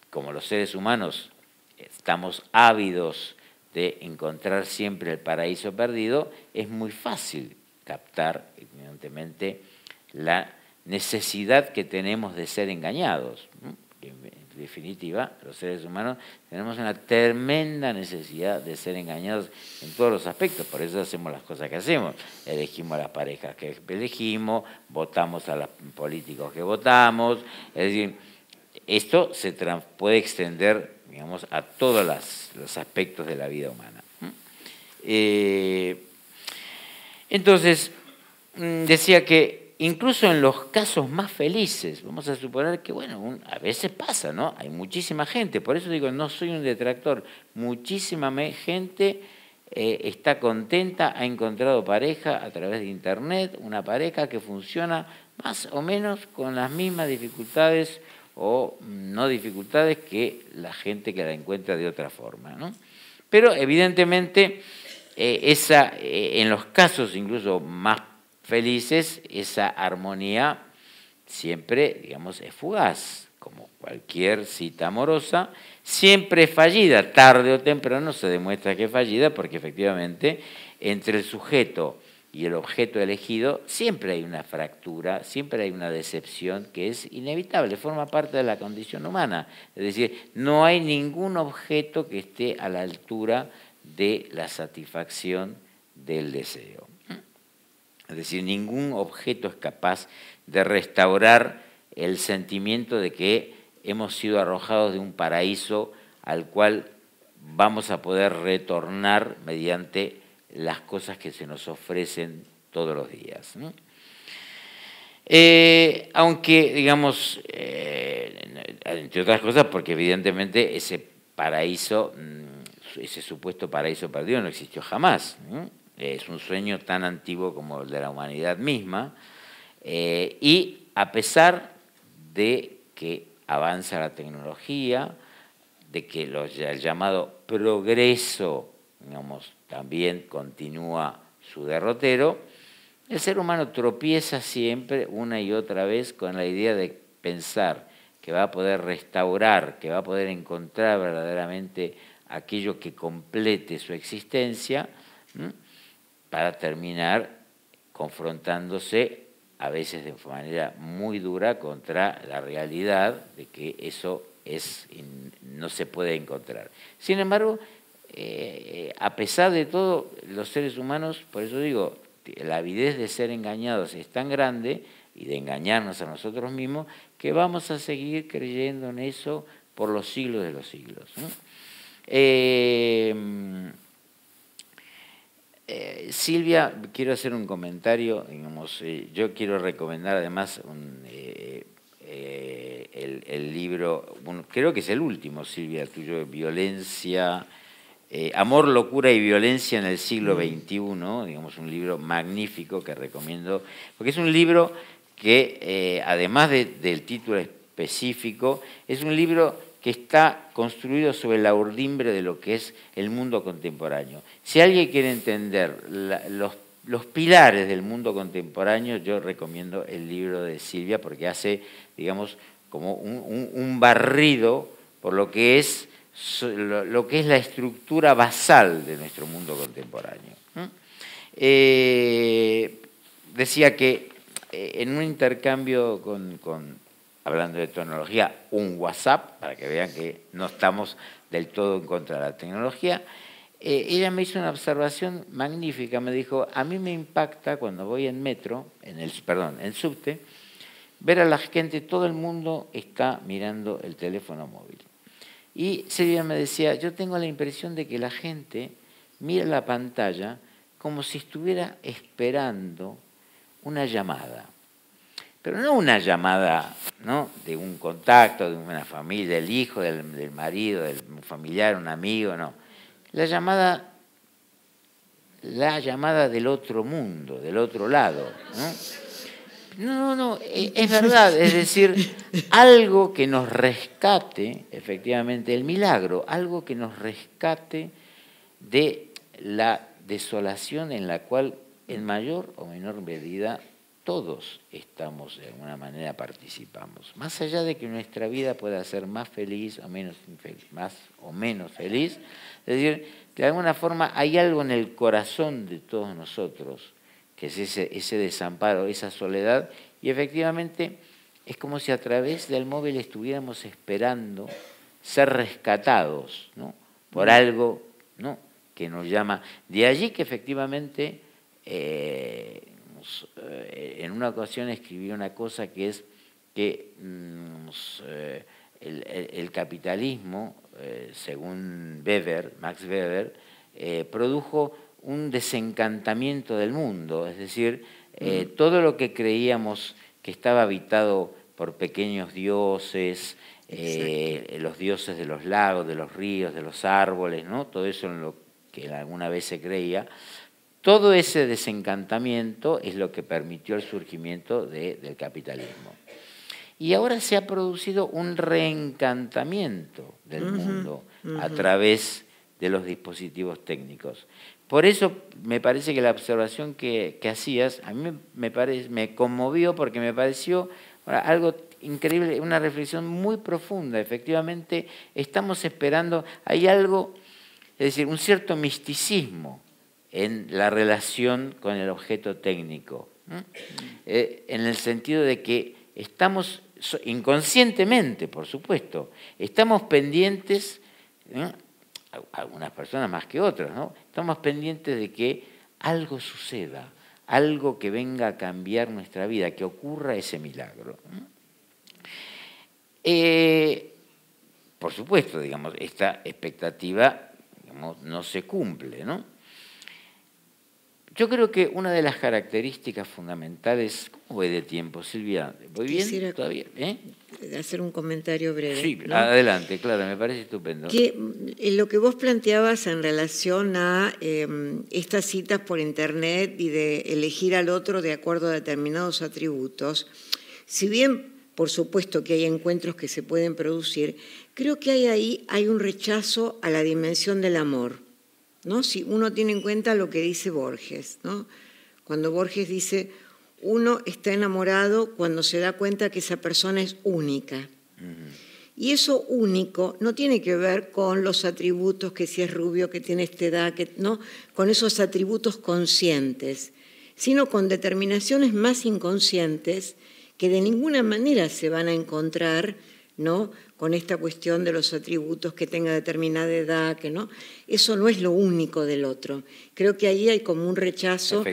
como los seres humanos estamos ávidos de encontrar siempre el paraíso perdido, es muy fácil captar, evidentemente, la necesidad que tenemos de ser engañados definitiva, los seres humanos tenemos una tremenda necesidad de ser engañados en todos los aspectos, por eso hacemos las cosas que hacemos, elegimos a las parejas que elegimos, votamos a los políticos que votamos, es decir, esto se puede extender, digamos, a todos los aspectos de la vida humana. ¿Mm? Eh, entonces, mm, decía que incluso en los casos más felices, vamos a suponer que, bueno, a veces pasa, ¿no? Hay muchísima gente, por eso digo, no soy un detractor, muchísima gente eh, está contenta, ha encontrado pareja a través de Internet, una pareja que funciona más o menos con las mismas dificultades o mm, no dificultades que la gente que la encuentra de otra forma, ¿no? Pero evidentemente, eh, esa, eh, en los casos incluso más felices, esa armonía siempre, digamos, es fugaz, como cualquier cita amorosa, siempre fallida, tarde o temprano se demuestra que es fallida porque efectivamente entre el sujeto y el objeto elegido siempre hay una fractura, siempre hay una decepción que es inevitable, forma parte de la condición humana. Es decir, no hay ningún objeto que esté a la altura de la satisfacción del deseo. Es decir, ningún objeto es capaz de restaurar el sentimiento de que hemos sido arrojados de un paraíso al cual vamos a poder retornar mediante las cosas que se nos ofrecen todos los días. Eh, aunque, digamos, eh, entre otras cosas, porque evidentemente ese paraíso, mm, ese supuesto paraíso perdido no existió jamás es un sueño tan antiguo como el de la humanidad misma, eh, y a pesar de que avanza la tecnología, de que el llamado progreso, digamos, también continúa su derrotero, el ser humano tropieza siempre una y otra vez con la idea de pensar que va a poder restaurar, que va a poder encontrar verdaderamente aquello que complete su existencia para terminar confrontándose a veces de manera muy dura contra la realidad de que eso es, no se puede encontrar. Sin embargo, eh, a pesar de todo, los seres humanos, por eso digo, la avidez de ser engañados es tan grande y de engañarnos a nosotros mismos que vamos a seguir creyendo en eso por los siglos de los siglos. Eh, eh, Silvia, quiero hacer un comentario. Digamos, eh, yo quiero recomendar además eh, el, libro, creo que es el último, Silvia, tuyo, Violencia, Amor, Locura y Violencia en el siglo XXI, mm. digamos, un libro magnífico que recomiendo, porque es un libro que, además del título específico, es un libro que está construido sobre la urdimbre de lo que es el mundo contemporáneo. Si alguien quiere entender los, pilares del mundo contemporáneo, yo recomiendo el libro de Silvia porque hace, digamos, como un, barrido por lo que, es, lo que es la estructura basal de nuestro mundo contemporáneo. Eh, decía que eh, en un intercambio con hablando de tecnología, un WhatsApp, para que vean que no estamos del todo en contra de la tecnología, eh, ella me hizo una observación magnífica, me dijo, a mí me impacta cuando voy en metro, en el, perdón, en subte, ver a la gente, todo el mundo está mirando el teléfono móvil. Y Silvia me decía, yo tengo la impresión de que la gente mira la pantalla como si estuviera esperando una llamada pero no una llamada ¿no? de un contacto, de una familia, del hijo, del, marido, del familiar, un amigo, no. La llamada, la llamada del otro mundo, del otro lado. No, no, no, no e, es verdad, es decir, algo que nos rescate, efectivamente, el milagro, algo que nos rescate de la desolación en la cual en mayor o menor medida todos estamos, de alguna manera participamos. Más allá de que nuestra vida pueda ser más feliz o menos, más o menos feliz, es decir, de alguna forma hay algo en el corazón de todos nosotros, que es ese, desamparo, esa soledad, y efectivamente es como si a través del móvil estuviéramos esperando ser rescatados ¿no? por algo ¿no? que nos llama. De allí que efectivamente... Eh, eh, en una ocasión escribí una cosa que es que mm, eh, el, capitalismo, eh, según Weber, Max Weber, produjo un desencantamiento del mundo, es decir, todo lo que creíamos que estaba habitado por pequeños dioses, los dioses de los lagos, de los ríos, de los árboles, ¿no? todo eso en lo que alguna vez se creía, todo ese desencantamiento es lo que permitió el surgimiento del capitalismo. Y ahora se ha producido un reencantamiento del mundo a través de los dispositivos técnicos. Por eso me parece que la observación que, hacías, a mí me, me conmovió porque me pareció algo increíble, una reflexión muy profunda. Efectivamente, estamos esperando, hay algo, es decir, un cierto misticismo en la relación con el objeto técnico, eh, en el sentido de que estamos inconscientemente, por supuesto, estamos pendientes, algunas personas más que otras, ¿no? estamos pendientes de que algo suceda, algo que venga a cambiar nuestra vida, que ocurra ese milagro. Eh, por supuesto, digamos, esta expectativa no se cumple, ¿no? Yo creo que una de las características fundamentales, ¿cómo voy de tiempo, Silvia? ¿Voy bien? Quisiera ¿Todavía? ¿Eh? hacer un comentario breve. Sí, adelante, claro, me parece estupendo. Que eh, lo que vos planteabas en relación a em, estas citas por Internet y de elegir al otro de acuerdo a determinados atributos, si bien por supuesto que hay encuentros que se pueden producir, creo que hay ahí hay un rechazo a la dimensión del amor si uno tiene en cuenta lo que dice Borges. Cuando Borges dice, uno está enamorado cuando se da cuenta que esa persona es única. Y eso único no tiene que ver con los atributos, que si es rubio, que tiene esta edad, que, no, con esos atributos conscientes, sino con determinaciones más inconscientes que de ninguna manera se van a encontrar ¿no? con esta cuestión de los atributos que tenga determinada edad, que no. Eso no es lo único del otro. Creo que ahí hay como un rechazo.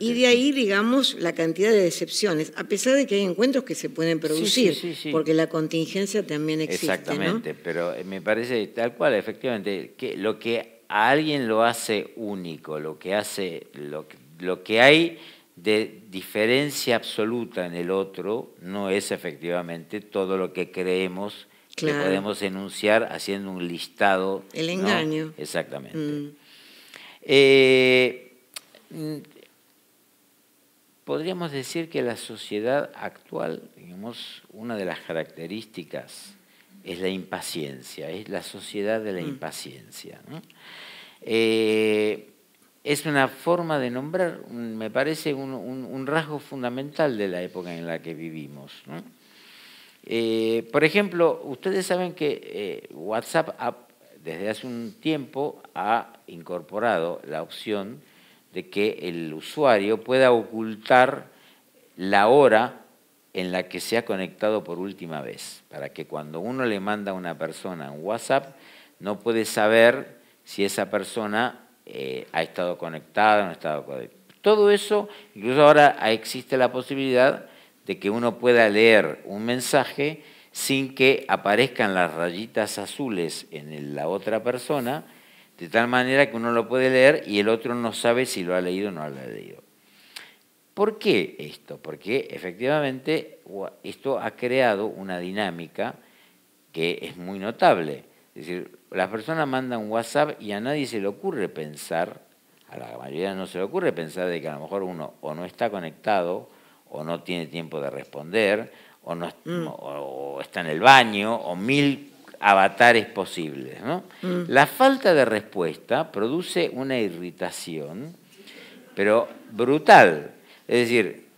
Y de ahí, digamos, la cantidad de decepciones, a pesar de que hay encuentros que se pueden producir, porque la contingencia también existe. Exactamente, pero eh, me parece tal cual, efectivamente, que lo que a alguien lo hace único, lo que hace, lo que hay de diferencia absoluta en el otro no es efectivamente todo lo que creemos que podemos enunciar haciendo un listado. El engaño. Exactamente. Mm. Eh, podríamos decir que la sociedad actual, digamos, una de las características es la impaciencia, es la sociedad de la mm. impaciencia. Eh, es una forma de nombrar, me parece, un, un, rasgo fundamental de la época en la que vivimos. ¿no? Eh, por ejemplo, ustedes saben que eh, WhatsApp desde hace un tiempo ha incorporado la opción de que el usuario pueda ocultar la hora en la que se ha conectado por última vez, para que cuando uno le manda a una persona en WhatsApp, no puede saber si esa persona eh, ha estado conectada o no ha estado conectada. Todo eso, incluso ahora existe la posibilidad de que uno pueda leer un mensaje sin que aparezcan las rayitas azules en la otra persona, de tal manera que uno lo puede leer y el otro no sabe si lo ha leído o no lo ha leído. ¿Por qué esto? Porque efectivamente esto ha creado una dinámica que es muy notable. Es decir, las personas mandan un WhatsApp y a nadie se le ocurre pensar, a la mayoría no se le ocurre pensar de que a lo mejor uno o no está conectado o no tiene tiempo de responder, mm. o, está en el baño, o mil avatares posibles. ¿no? Mm. La falta de respuesta produce una irritación, pero brutal. Es decir,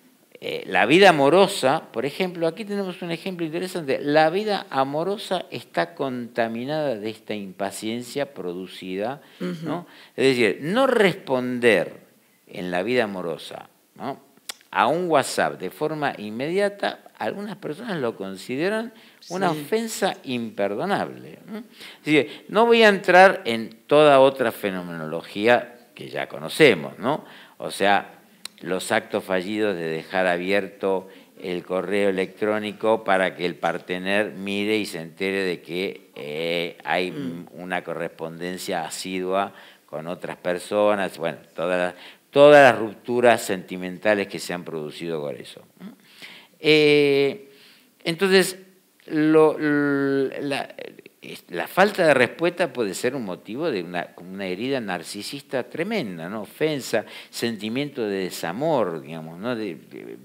eh, la vida amorosa, por ejemplo, aquí tenemos un ejemplo interesante, la vida amorosa está contaminada de esta impaciencia producida, ¿no? Es decir, no responder en la vida amorosa, ¿no? a un WhatsApp de forma inmediata, algunas personas lo consideran una ofensa imperdonable. no voy a entrar en toda otra fenomenología que ya conocemos, ¿no? O sea, los actos fallidos de dejar abierto el correo electrónico para que el partener mire y se entere de que eh, hay mm. una correspondencia asidua con otras personas, bueno, todas las todas las rupturas sentimentales que se han producido con eso. Eh, entonces, la, falta de respuesta puede ser un motivo de una, herida narcisista tremenda, Ofensa, sentimiento de desamor, digamos,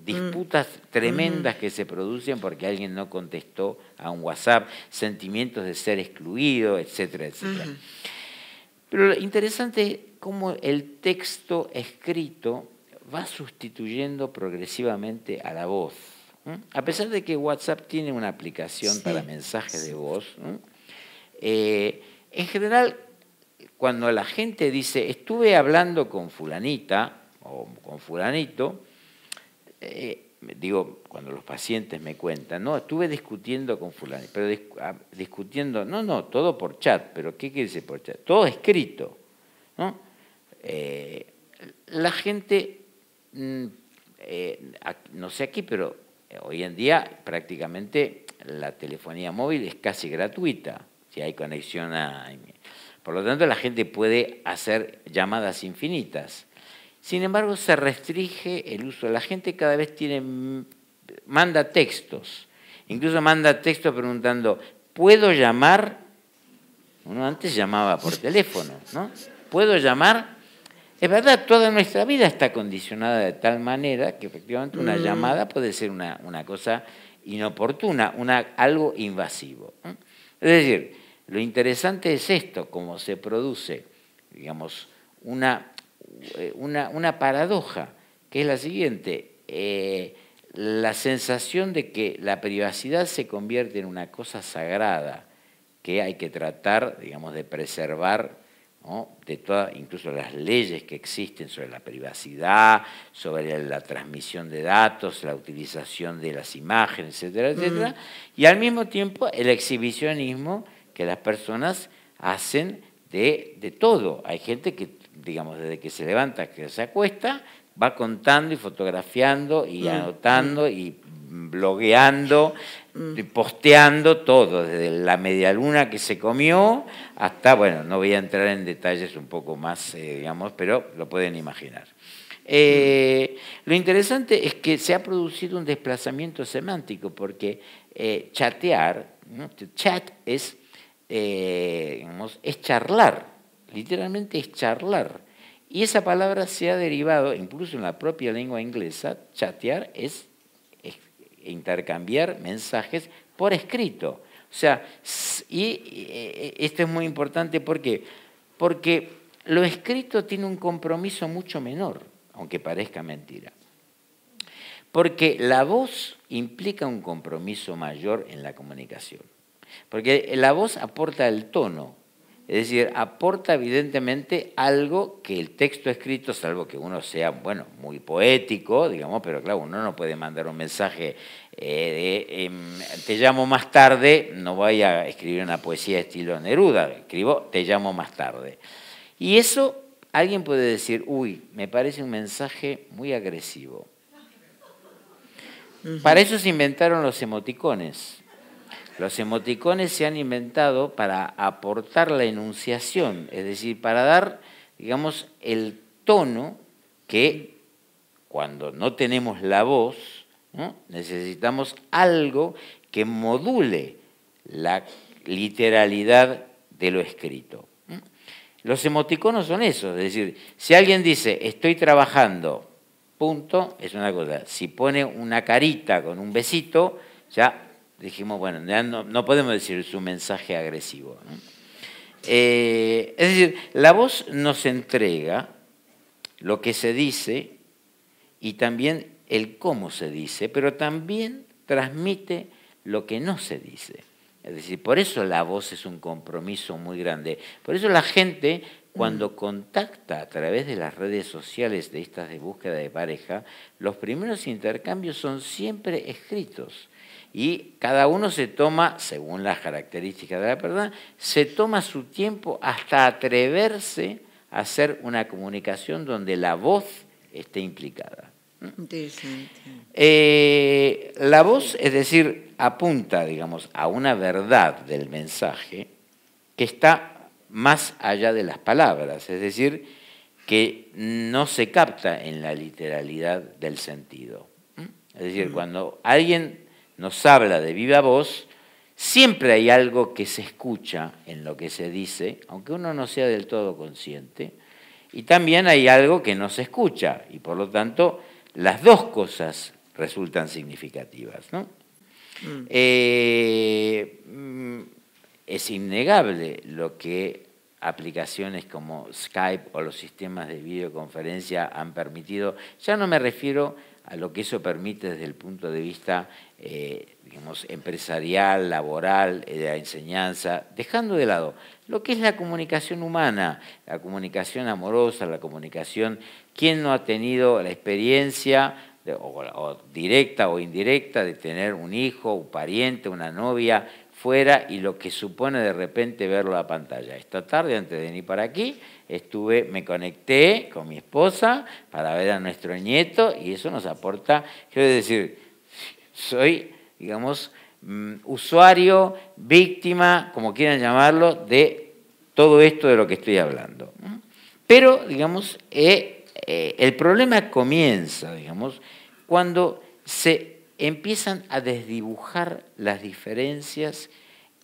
disputas mm. tremendas que se producen porque alguien no contestó a un WhatsApp, sentimientos de ser excluido, etcétera, etcétera. Pero lo interesante es cómo el texto escrito va sustituyendo progresivamente a la voz. A pesar de que WhatsApp tiene una aplicación para mensajes de voz, eh, en general, cuando la gente dice, estuve hablando con fulanita o con fulanito, eh, digo, cuando los pacientes me cuentan, no, estuve discutiendo con fulanito, pero ah, discutiendo, no, no, todo por chat, pero ¿qué quiere decir por chat? Todo escrito, ¿no? Eh, la gente, mm, eh, no sé aquí, pero eh, hoy en día prácticamente la telefonía móvil es casi gratuita, si hay conexión a... Por lo tanto, la gente puede hacer llamadas infinitas. Sin embargo, se restringe el uso. La gente cada vez tiene, mm, manda textos. Incluso manda textos preguntando, ¿puedo llamar? Uno antes llamaba por teléfono, ¿no? ¿Puedo llamar? Es verdad, toda nuestra vida está condicionada de tal manera que efectivamente una mm. llamada puede ser una, cosa inoportuna, una, algo invasivo. Es decir, lo interesante es esto, cómo se produce, digamos, una, eh, una, paradoja, que es la siguiente, eh, la sensación de que la privacidad se convierte en una cosa sagrada, que hay que tratar, digamos, de preservar de todas, incluso las leyes que existen sobre la privacidad, sobre la transmisión de datos, la utilización de las imágenes, etcétera, mm. etcétera, y al mismo tiempo el exhibicionismo que las personas hacen de, todo. Hay gente que, digamos, desde que se levanta, que se acuesta, va contando y fotografiando y mm, anotando mm. y blogueando Mm. posteando todo, desde la luna que se comió hasta, bueno, no voy a entrar en detalles un poco más, eh, digamos, pero lo pueden imaginar. Eh, lo interesante es que se ha producido un desplazamiento semántico, porque eh, chatear, chat es, es charlar, literalmente es charlar. Y esa palabra se ha derivado, incluso en la propia lengua inglesa, chatear es intercambiar mensajes por escrito. O sea, y e, e, esto es muy importante ¿por porque lo escrito tiene un compromiso mucho menor, aunque parezca mentira. Porque la voz implica un compromiso mayor en la comunicación. Porque la voz aporta el tono, es decir, aporta evidentemente algo que el texto escrito, salvo que uno sea, bueno, muy poético, digamos, pero claro, uno no puede mandar un mensaje eh, de, em, te llamo más tarde, no vaya a escribir una poesía estilo Neruda, escribo te llamo más tarde. Y eso alguien puede decir, uy, me parece un mensaje muy agresivo. Para eso se inventaron los emoticones. Los emoticones se han inventado para aportar la enunciación, es decir, para dar, digamos, el tono que cuando no tenemos la voz, necesitamos algo que module la literalidad de lo escrito. Los emoticonos son eso, es decir, si alguien dice estoy trabajando, punto, es una cosa. Si pone una carita con un besito, ya dijimos, bueno, no, podemos decir su mensaje agresivo. Eh, es decir, la voz nos entrega lo que se dice y también el cómo se dice, pero también transmite lo que no se dice. Es decir, por eso la voz es un compromiso muy grande. Por eso la gente cuando mm. contacta a través de las redes sociales de estas de búsqueda de pareja, los primeros intercambios son siempre escritos y cada uno se toma, según las características de la verdad, se toma su tiempo hasta atreverse a hacer una comunicación donde la voz esté implicada. Eh, la voz, es decir, apunta, digamos, a una verdad del mensaje que está más allá de las palabras, es decir, que no se capta en la literalidad del sentido. ¿Mm? Es decir, mm. cuando alguien nos habla de viva voz, siempre hay algo que se escucha en lo que se dice, aunque uno no sea del todo consciente, y también hay algo que no se escucha, y por lo tanto las dos cosas resultan significativas. ¿no? Mm. Eh, mm, es innegable lo que aplicaciones como Skype o los sistemas de videoconferencia han permitido. Ya no me refiero a lo que eso permite desde el punto de vista eh, digamos, empresarial, laboral, eh, de la enseñanza, dejando de lado lo que es la comunicación humana, la comunicación amorosa, la comunicación, ¿quién no ha tenido la experiencia directa o indirecta de tener un hijo, un pariente, una novia fuera y lo que supone de repente verlo a la pantalla. Esta tarde, antes de venir para aquí, estuve, me conecté con mi esposa para ver a nuestro nieto y eso nos aporta, quiero decir, soy, digamos, mm, usuario, víctima, como quieran llamarlo, de todo esto de lo que estoy hablando. Pero, digamos, eh, eh, el problema comienza, digamos, cuando se empiezan a desdibujar las diferencias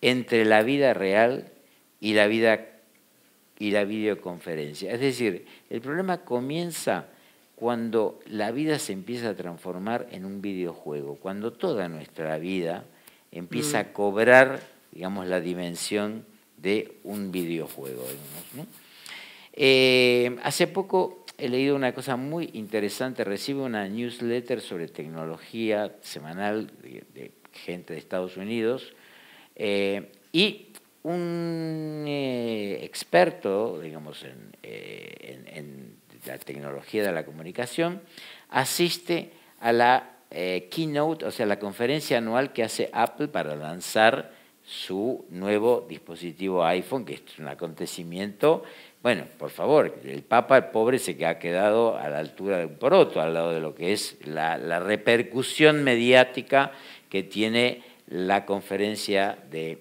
entre la vida real y la vida y la videoconferencia. Es decir, el problema comienza cuando la vida se empieza a transformar en un videojuego, cuando toda nuestra vida empieza a mm. cobrar, digamos, la dimensión de un videojuego. Eh, hace poco he leído una cosa muy interesante, recibo una newsletter sobre tecnología semanal de, gente de Estados Unidos eh, y un eh, experto, digamos, eh, en, en, la tecnología de la comunicación, asiste a la keynote, o sea, la conferencia anual que hace Apple para lanzar su nuevo dispositivo iPhone, que es un acontecimiento bueno, por favor, el Papa, el pobre, se ha quedado a la altura de un poroto, al lado de lo que es la, repercusión mediática que tiene la conferencia de...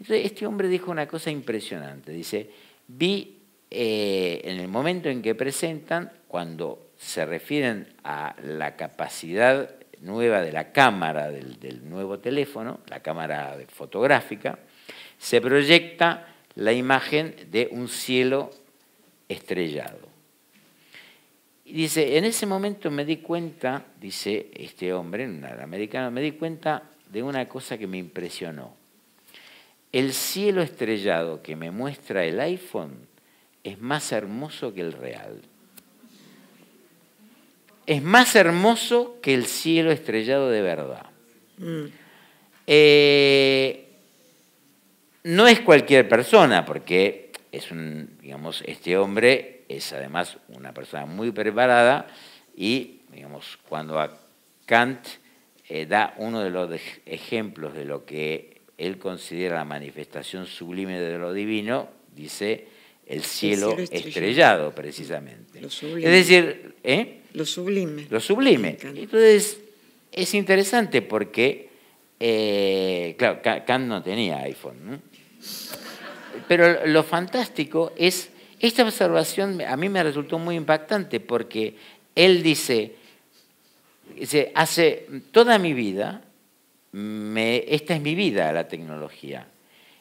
Entonces, este hombre dijo una cosa impresionante, dice, vi eh, en el momento en que presentan, cuando se refieren a la capacidad nueva de la cámara del nuevo teléfono, la cámara fotográfica, se proyecta la imagen de un cielo estrellado. Y dice, en ese momento me di cuenta, dice este hombre, un americano, me di cuenta de una cosa que me impresionó. El cielo estrellado que me muestra el iPhone es más hermoso que el real. Es más hermoso que el cielo estrellado de verdad. Mm. Eh, no es cualquier persona, porque es un, digamos, este hombre es además una persona muy preparada y, digamos, cuando Kant eh, da uno de los ejemplos de lo que él considera la manifestación sublime de lo divino, dice el cielo, estrellado, precisamente. es decir, ¿eh? lo sublime. Lo sublime. Entonces, es interesante porque, eh, claro, Kant no tenía iPhone. Pero lo fantástico es, esta observación a mí me resultó muy impactante porque él dice, hace toda mi vida, esta es mi vida la tecnología,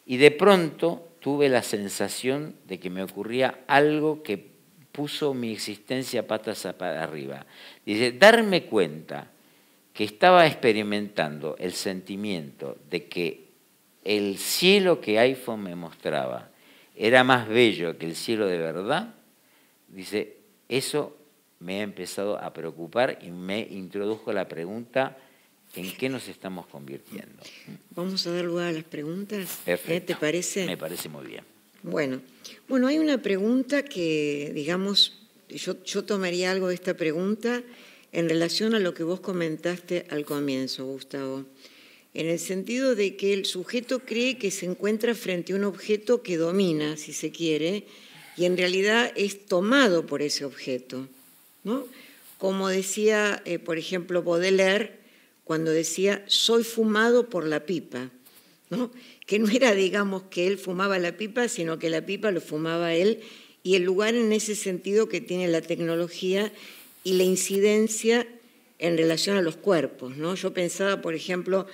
y de pronto tuve la sensación de que me ocurría algo que puso mi existencia patas para arriba. Dice, darme cuenta que estaba experimentando el sentimiento de que el cielo que iPhone me mostraba era más bello que el cielo de verdad, dice, eso me ha empezado a preocupar y me introdujo la pregunta, ¿en qué nos estamos convirtiendo? Vamos a dar lugar a las preguntas. ¿Eh? Perfecto. ¿Te parece? Me parece muy bien. Bueno, bueno, hay una pregunta que, digamos, yo, yo tomaría algo de esta pregunta en relación a lo que vos comentaste al comienzo, Gustavo en el sentido de que el sujeto cree que se encuentra frente a un objeto que domina, si se quiere, y en realidad es tomado por ese objeto. ¿no? Como decía, eh, por ejemplo, Baudelaire, cuando decía, soy fumado por la pipa, ¿no? que no era, digamos, que él fumaba la pipa, sino que la pipa lo fumaba él, y el lugar en ese sentido que tiene la tecnología y la incidencia en relación a los cuerpos. Yo pensaba, por ejemplo,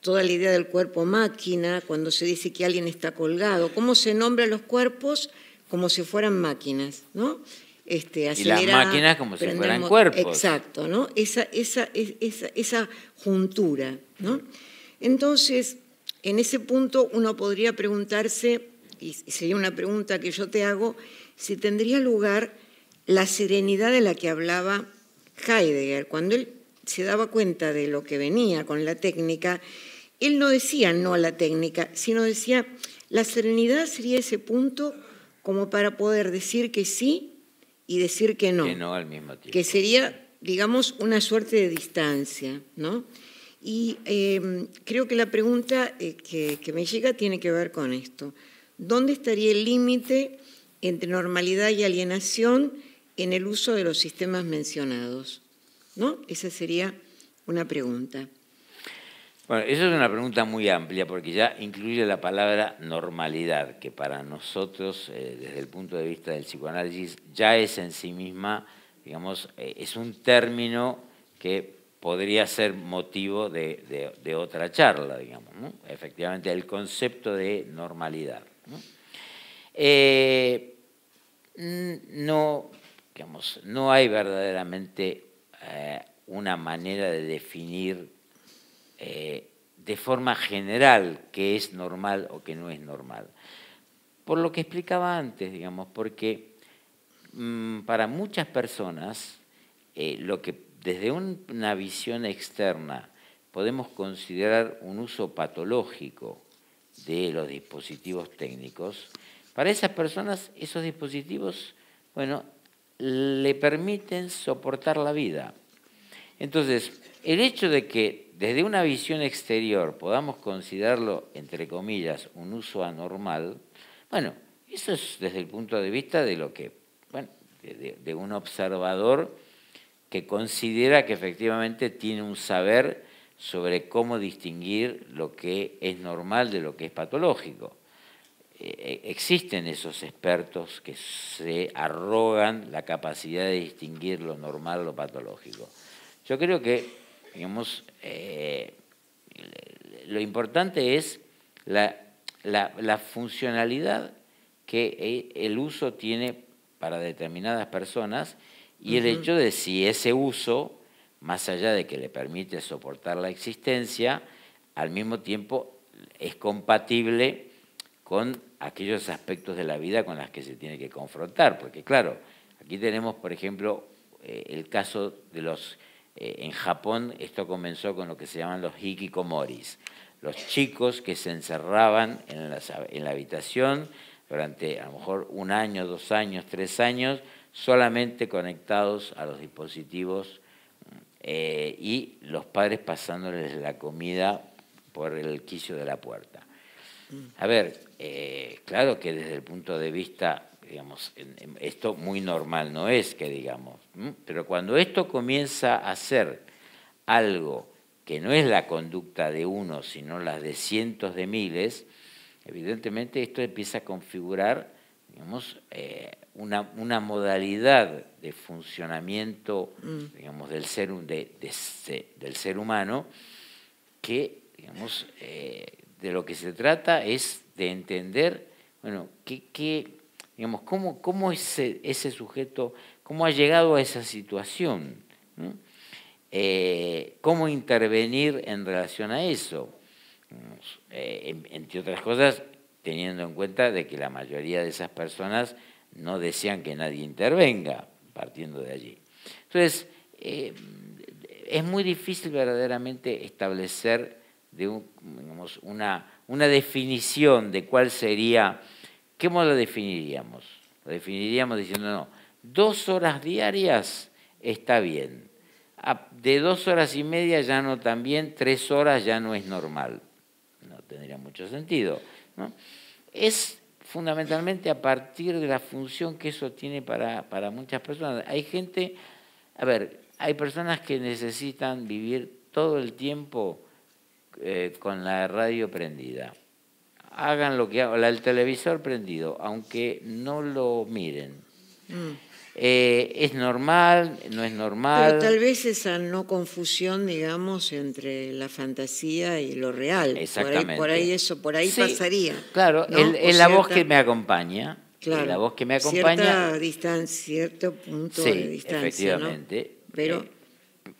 toda la idea del cuerpo máquina, cuando se dice que alguien está colgado, cómo se nombran los cuerpos como si fueran máquinas, ¿no? Este, y las máquinas como si fueran cuerpos. Exacto, ¿no? Esa, esa, esa, esa juntura, ¿no? Entonces, en ese punto uno podría preguntarse, y sería una pregunta que yo te hago, si tendría lugar la serenidad de la que hablaba Heidegger, cuando él se daba cuenta de lo que venía con la técnica, él no decía no a la técnica, sino decía, la serenidad sería ese punto como para poder decir que sí y decir que no. Que no al mismo tiempo. Que sería, digamos, una suerte de distancia, ¿no? Y em, creo que la pregunta eh, que, que me llega tiene que ver con esto. ¿Dónde estaría el límite entre normalidad y alienación en el uso de los sistemas mencionados? ¿No? Esa sería una pregunta. Bueno, eso es una pregunta muy amplia porque ya incluye la palabra normalidad, que para nosotros, eh, desde el punto de vista del psicoanálisis, ya es en sí misma, digamos, eh, es un término que podría ser motivo de, otra charla, digamos, efectivamente, el concepto de normalidad. no, eh, no hay verdaderamente una manera de definir eh, de forma general que es normal o que no es normal. Por lo que explicaba antes, digamos, porque mm, para muchas personas, eh, lo que desde una visión externa podemos considerar un uso patológico de los dispositivos técnicos, para esas personas esos dispositivos, bueno, le permiten soportar la vida. Entonces, el hecho de que desde una visión exterior podamos considerarlo, entre comillas, un uso anormal, bueno, eso es desde el punto de vista de lo que, bueno, de, un observador que considera que efectivamente tiene un saber sobre cómo distinguir lo que es normal de lo que es patológico. Eh, eh, existen esos expertos que se arrogan la capacidad de distinguir lo normal, de lo patológico. Yo creo que, digamos, eh, lo importante es la, funcionalidad que e, el uso tiene para determinadas personas y el hecho de si ese uso, más allá de que le permite soportar la existencia, al mismo tiempo es compatible con aquellos aspectos de la vida con las que se tiene que confrontar. Porque claro, aquí tenemos, por ejemplo, eh, el caso de los eh, en Japón esto comenzó con lo que se llaman los hikikomoris, los chicos que se encerraban en la, habitación durante a lo mejor un año, dos años, tres años, solamente conectados a los dispositivos eh, y los padres pasándoles la comida por el quicio de la puerta. Mm. A ver, eh, claro que desde el punto de vista digamos, esto muy normal no es que digamos, pero cuando esto comienza a ser algo que no es la conducta de uno, sino la de cientos de miles, evidentemente esto empieza a configurar digamos, eh, una, una, modalidad de funcionamiento mm. digamos, del, ser, del ser humano que digamos, eh, de lo que se trata es de entender bueno, qué, qué, Digamos, ¿cómo, cómo ese, sujeto, cómo ha llegado a esa situación? Eh, ¿Cómo intervenir en relación a eso? Eh, entre otras cosas, teniendo en cuenta de que la mayoría de esas personas no desean que nadie intervenga, partiendo de allí. Entonces, eh, es muy difícil verdaderamente establecer una definición de cuál sería ¿Cómo lo definiríamos? Lo definiríamos diciendo, no, dos horas diarias está bien. Ah, de dos horas y media ya no tan bien, tres horas ya no es normal. No tendría mucho sentido. Es fundamentalmente a partir de la función que eso tiene para, para muchas personas. Hay gente, a ver, hay personas que necesitan vivir todo el tiempo eh, con la radio prendida hagan lo que hagan, el televisor prendido, aunque no lo miren. Mm. Eh, ¿Es normal? ¿No es normal? Pero tal vez esa no confusión, digamos, entre la fantasía y lo real. Exactamente. Por ahí, eso, por ahí pasaría. Claro, es la voz que me acompaña. Eh, claro, la voz que me acompaña. Cierta distancia, cierto punto de distancia. Efectivamente. Pero.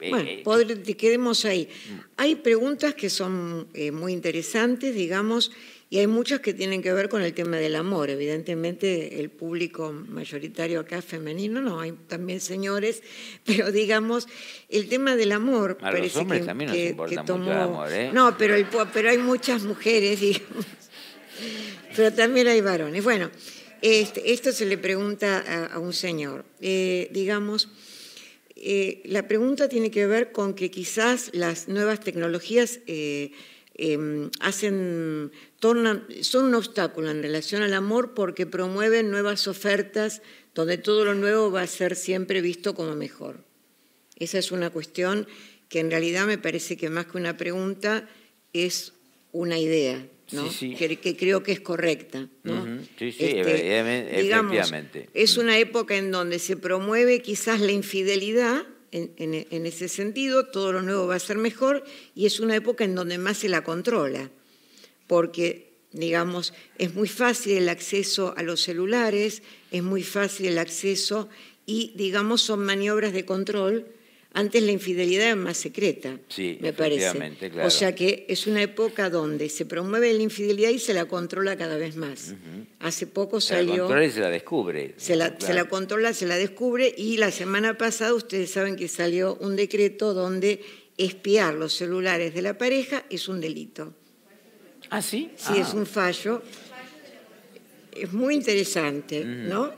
Eh, bueno, quedemos ahí. Mm. Hay preguntas que son muy interesantes, digamos, y hay muchas que tienen que ver con el tema del amor. Evidentemente, el público mayoritario acá es femenino, no, hay también señores, pero digamos, el tema del amor. parece que, que, No, pero, pero hay muchas mujeres, digamos. Pero también hay varones. Bueno, este, esto se le pregunta a, un señor. Eh, digamos. Eh, la pregunta tiene que ver con que quizás las nuevas tecnologías eh, em, hacen son un obstáculo en relación al amor porque promueven nuevas ofertas donde todo lo nuevo va a ser siempre visto como mejor. Esa es una cuestión que en realidad me parece que más que una pregunta es una idea, Que, creo que es correcta. Sí, este, digamos, Es mm. una época en donde se promueve quizás la infidelidad, en, ese sentido, todo lo nuevo va a ser mejor, y es una época en donde más se la controla porque, digamos, es muy fácil el acceso a los celulares, es muy fácil el acceso y, digamos, son maniobras de control. Antes la infidelidad era más secreta, me parece. O sea que es una época donde se promueve la infidelidad y se la controla cada vez más. Hace poco salió. Se la controla y se la descubre. se la, controla, se la descubre y la semana pasada ustedes saben que salió un decreto donde espiar los celulares de la pareja es un delito. ¿Ah, sí? Sí, es ah. un fallo. Es muy interesante, ¿no?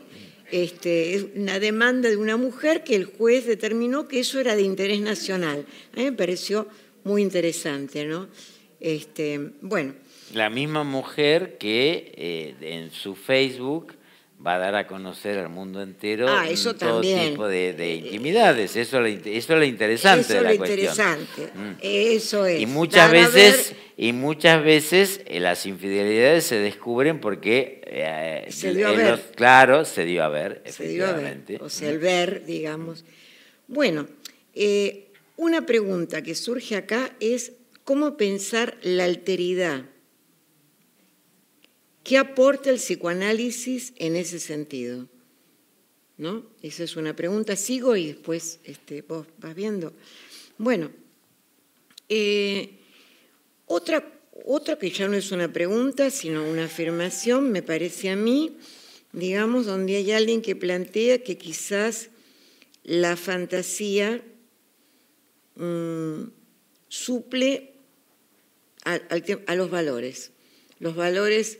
Este, es una demanda de una mujer que el juez determinó que eso era de interés nacional. A mí me pareció muy interesante, ¿no? Este, bueno. La misma mujer que eh, en su Facebook va a dar a conocer al mundo entero ah, todo tipo de, eh, intimidades. Eso es, lo, interesante de la cuestión. Interesante. Mm. Eso es. Y muchas veces, y muchas veces eh, las infidelidades se descubren porque eh, se dio a ver. claro, se dio a ver, efectivamente. Se dio a ver. O sea, el ver, digamos. Bueno, una pregunta que surge acá es cómo pensar la alteridad ¿Qué aporta el psicoanálisis en ese sentido? ¿No? Esa es una pregunta. Sigo y después este, vos vas viendo. Bueno, eh, otra, otra que ya no es una pregunta, sino una afirmación, me parece a mí, digamos, donde hay alguien que plantea que quizás la fantasía mm, suple a, a los valores. Los valores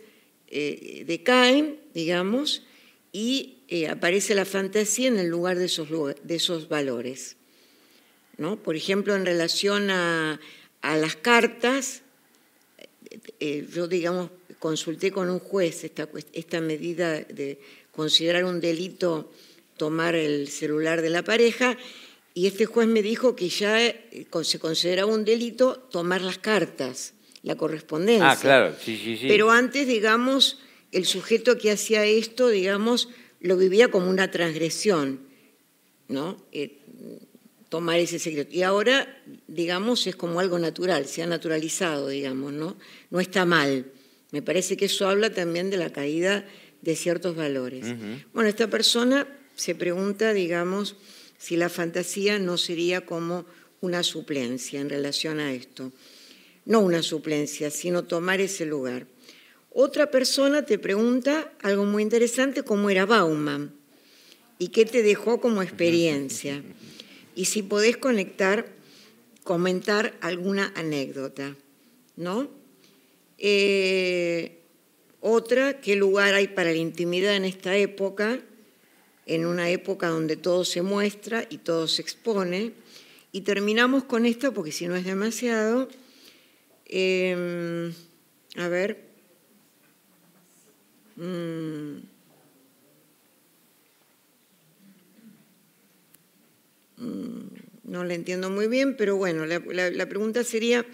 eh, decaen, digamos, y eh, aparece la fantasía en el lugar de esos, de esos valores. ¿no? Por ejemplo, en relación a, las cartas, eh, yo, digamos, consulté con un juez esta, esta medida de considerar un delito tomar el celular de la pareja y este juez me dijo que ya se consideraba un delito tomar las cartas la ah, correspondencia. Ah, claro, sí, sí, sí. Pero antes, digamos, el sujeto que hacía esto, digamos, lo vivía como una transgresión, ¿no? Eh, tomar ese secreto. Y ahora, digamos, es como algo natural, se ha naturalizado, digamos, ¿no? No está mal. Me parece que eso habla también de la caída de ciertos valores. Bueno, esta persona se pregunta, digamos, si la fantasía no sería como una suplencia en relación a esto no una suplencia, sino tomar ese lugar. Otra persona te pregunta algo muy interesante, cómo era Bauman y qué te dejó como experiencia. Y si podés conectar, comentar alguna anécdota, ¿no? Eh, otra, ¿qué lugar hay para la intimidad en esta época? En una época donde todo se muestra y todo se expone. Y terminamos con esta, porque si no es demasiado, Em, a ver. Mm, mm, no la entiendo muy bien, pero bueno, la, pregunta sería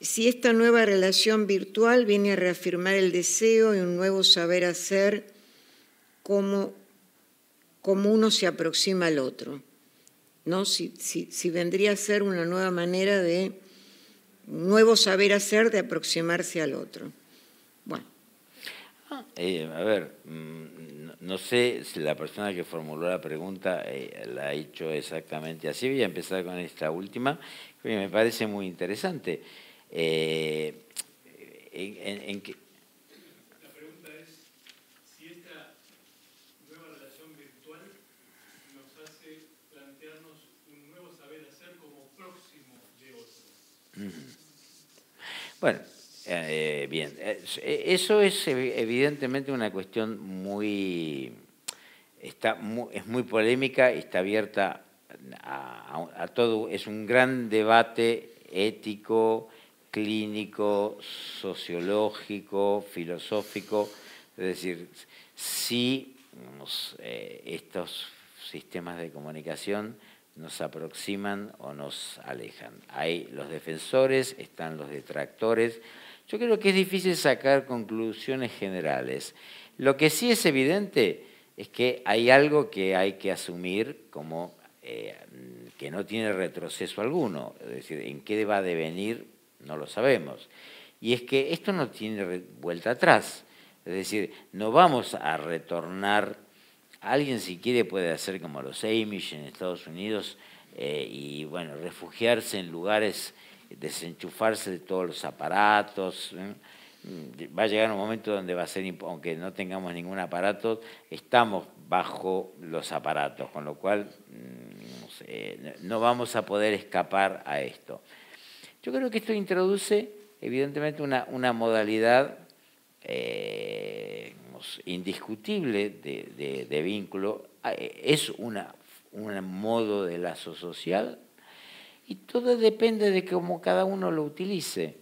si esta nueva relación virtual viene a reafirmar el deseo y un nuevo saber hacer como, uno se aproxima al otro, ¿no? si, si vendría a ser una nueva manera de nuevo saber hacer de aproximarse al otro. Bueno. Ah, eh, a ver, mm, no sé si la persona que formuló la pregunta eh, la ha hecho exactamente así. Voy a empezar con esta última, que me parece muy interesante. Eh, la pregunta es si esta nueva relación virtual nos hace plantearnos un nuevo saber hacer como próximo de otro. Bueno, eh, bien, eh, eso es evidentemente una cuestión muy, está es muy polémica y está abierta a, todo, es un gran debate ético, clínico, sociológico, filosófico, es decir, si eh, estos sistemas de comunicación nos aproximan o nos alejan. Hay los defensores, están los detractores. Yo creo que es difícil sacar conclusiones generales. Lo que sí es evidente es que hay algo que hay que asumir como eh, que no tiene retroceso alguno. Es decir, en qué va a devenir no lo sabemos. Y es que esto no tiene vuelta atrás. Es decir, no vamos a retornar Alguien si quiere puede hacer como los Amish en Estados Unidos eh, y bueno, refugiarse en lugares, desenchufarse de todos los aparatos. ¿eh? Va a llegar un momento donde va a ser, aunque no tengamos ningún aparato, estamos bajo los aparatos, con lo cual mm, no, vamos a poder escapar a esto. Yo creo que esto introduce evidentemente una, una modalidad eh, indiscutible de, vínculo, ah, eh, es un modo de lazo social y todo depende de cómo cada uno lo utilice.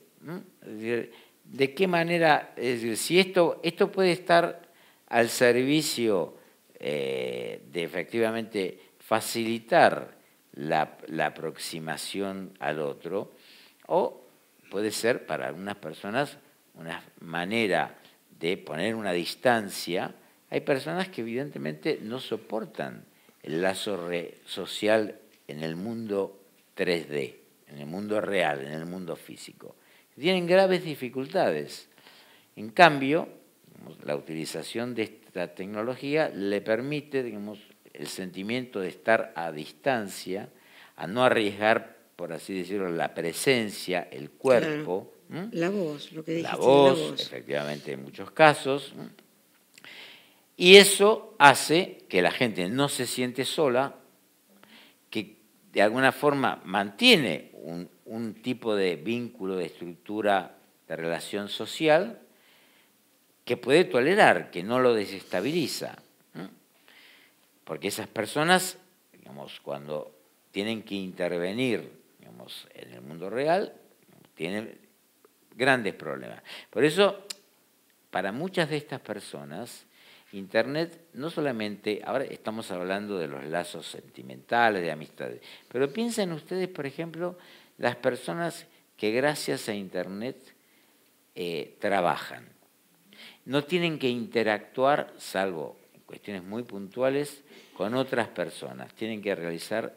de qué manera, es si esto, esto puede estar al servicio eh, de efectivamente facilitar la, aproximación al otro, o puede ser para algunas personas una manera de poner una distancia, hay personas que evidentemente no soportan el lazo social en el mundo 3D, en el mundo real, en el mundo físico. Tienen graves dificultades. En cambio, la utilización de esta tecnología le permite digamos, el sentimiento de estar a distancia, a no arriesgar, por así decirlo, la presencia, el cuerpo, ¿Mm? La voz, lo que dijiste. La voz, la voz. efectivamente, en muchos casos. Y eso hace que la gente no se siente sola, que de alguna forma mantiene un, tipo de vínculo, de estructura, de relación social, que puede tolerar, que no lo desestabiliza. Porque esas personas, digamos, cuando tienen que intervenir digamos, en el mundo real, tienen grandes problemas. Por eso, para muchas de estas personas, Internet no solamente, ahora estamos hablando de los lazos sentimentales, de amistades, pero piensen ustedes, por ejemplo, las personas que gracias a Internet eh, trabajan. No tienen que interactuar, salvo en cuestiones muy puntuales, con otras personas. Tienen que realizar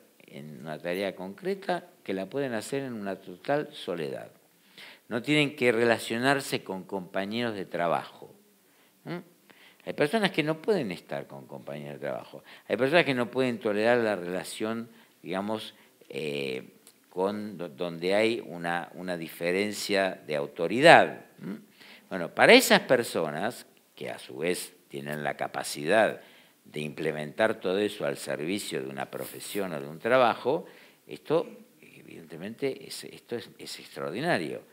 una tarea concreta que la pueden hacer en una total soledad no tienen que relacionarse con compañeros de trabajo. Hay personas que no pueden estar con compañeros de trabajo. Hay personas que no pueden tolerar la relación, digamos, eh, con, donde hay una, diferencia de autoridad. Bueno, para esas personas, que a su vez tienen la capacidad de implementar todo eso al servicio de una profesión o de un trabajo, esto evidentemente esto es extraordinario.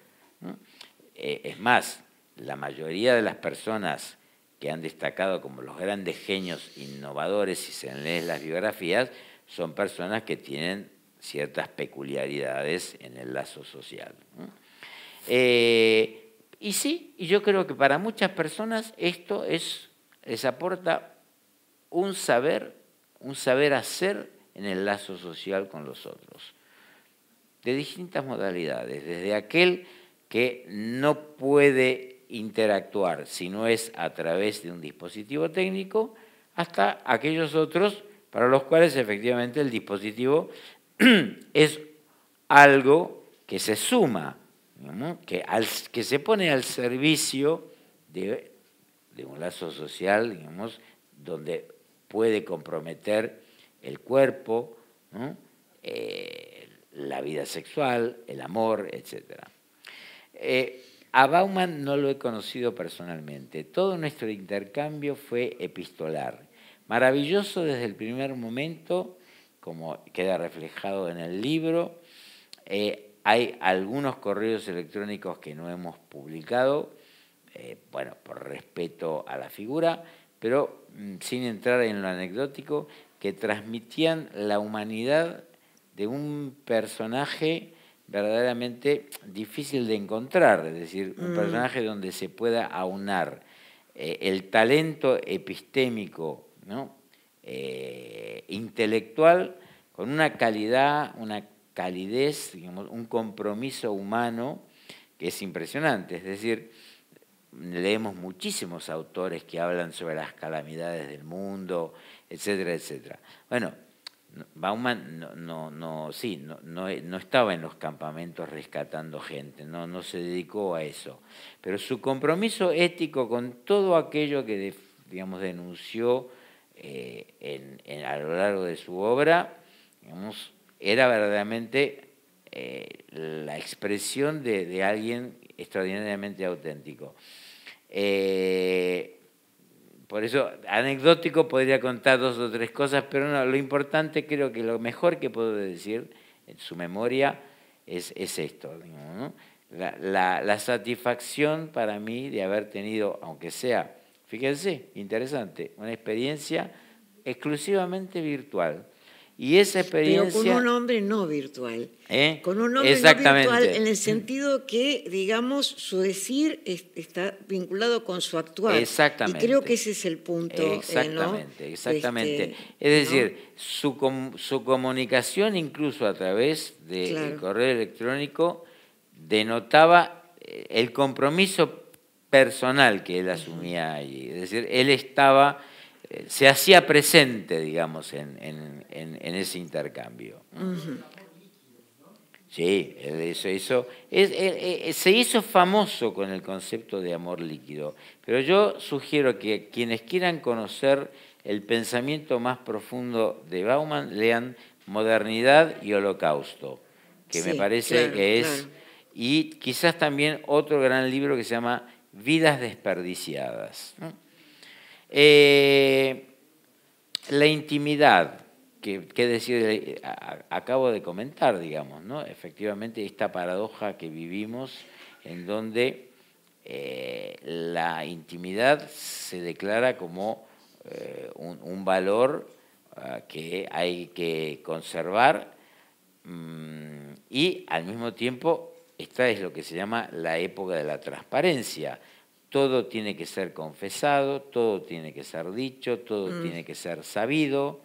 Eh, es más, la mayoría de las personas que han destacado como los grandes genios innovadores, si se leen las biografías, son personas que tienen ciertas peculiaridades en el lazo social. Eh, y sí, y yo creo que para muchas personas esto es, les aporta un saber, un saber hacer en el lazo social con los otros, de distintas modalidades, desde aquel que no puede interactuar si no es a través de un dispositivo técnico, hasta aquellos otros para los cuales efectivamente el dispositivo es algo que se suma, que, que, se pone al servicio de, un lazo social, digamos, donde puede comprometer el cuerpo, eh, la vida sexual, el amor, etcétera. Eh, a Baumann no lo he conocido personalmente. Todo nuestro intercambio fue epistolar. Maravilloso desde el primer momento, como queda reflejado en el libro. Eh, hay algunos correos electrónicos que no hemos publicado, eh, bueno, por respeto a la figura, pero mm, sin entrar en lo anecdótico, que transmitían la humanidad de un personaje verdaderamente difícil de encontrar, es decir, un mm. personaje donde se pueda aunar eh, el talento epistémico, ¿no? Eh, intelectual, con una calidad, una calidez, digamos, un compromiso humano que es impresionante. Es decir, leemos muchísimos autores que hablan sobre las calamidades del mundo, etcétera, etcétera. Bueno, Bauman no, no, sí, no, no, estaba en los campamentos rescatando gente, no, no se dedicó a eso. Pero su compromiso ético con todo aquello que digamos, denunció eh, a lo largo de su obra era verdaderamente eh, la expresión de, alguien extraordinariamente auténtico. Eh, por eso, anecdótico podría contar dos o tres cosas, pero lo importante creo que lo mejor que puedo decir en su memoria es, esto. la, satisfacción para mí de haber tenido, aunque sea, fíjense, interesante, una experiencia exclusivamente virtual. Y esa experiencia... ¿Eh? con un hombre no virtual. Con un hombre no virtual en el sentido que, digamos, su decir está vinculado con su actuar. Exactamente. Y creo que ese es el punto. ¿eh? Exactamente, este, exactamente. es decir, su, comunicación incluso a través del correo electrónico denotaba eh, el compromiso personal que él asumía allí. Es decir, él estaba se hacía presente, digamos, en, ese intercambio. Sí, eh, eh, eh, se hizo famoso con el concepto de amor líquido, pero yo sugiero que quienes quieran conocer el pensamiento más profundo de Bauman lean Modernidad y Holocausto, que me parece que es, y quizás también otro gran libro que se llama Vidas desperdiciadas. Eh, la intimidad, que, decir, eh, acabo de comentar, digamos, ¿no? Efectivamente, esta paradoja que vivimos en donde eh, la intimidad se declara como un, valor ah, que hay que conservar mm, y al mismo tiempo esta es lo que se llama la época de la transparencia, todo tiene que ser confesado, todo tiene que ser dicho, todo mm. tiene que ser sabido.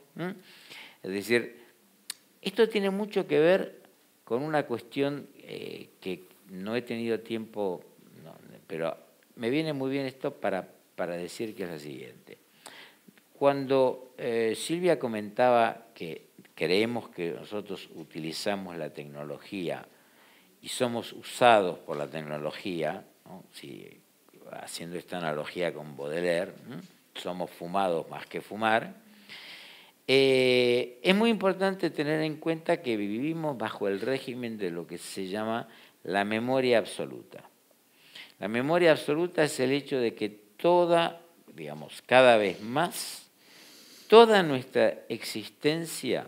Es decir, esto tiene mucho que ver con una cuestión eh, que no he tenido tiempo, pero me viene muy bien esto para, para decir que es la siguiente. Cuando eh, Silvia comentaba que creemos que nosotros utilizamos la tecnología y somos usados por la tecnología, ¿no? si haciendo esta analogía con Baudelaire, somos fumados más que fumar, eh, es muy importante tener en cuenta que vivimos bajo el régimen de lo que se llama la memoria absoluta. La memoria absoluta es el hecho de que toda, digamos, cada vez más, toda nuestra existencia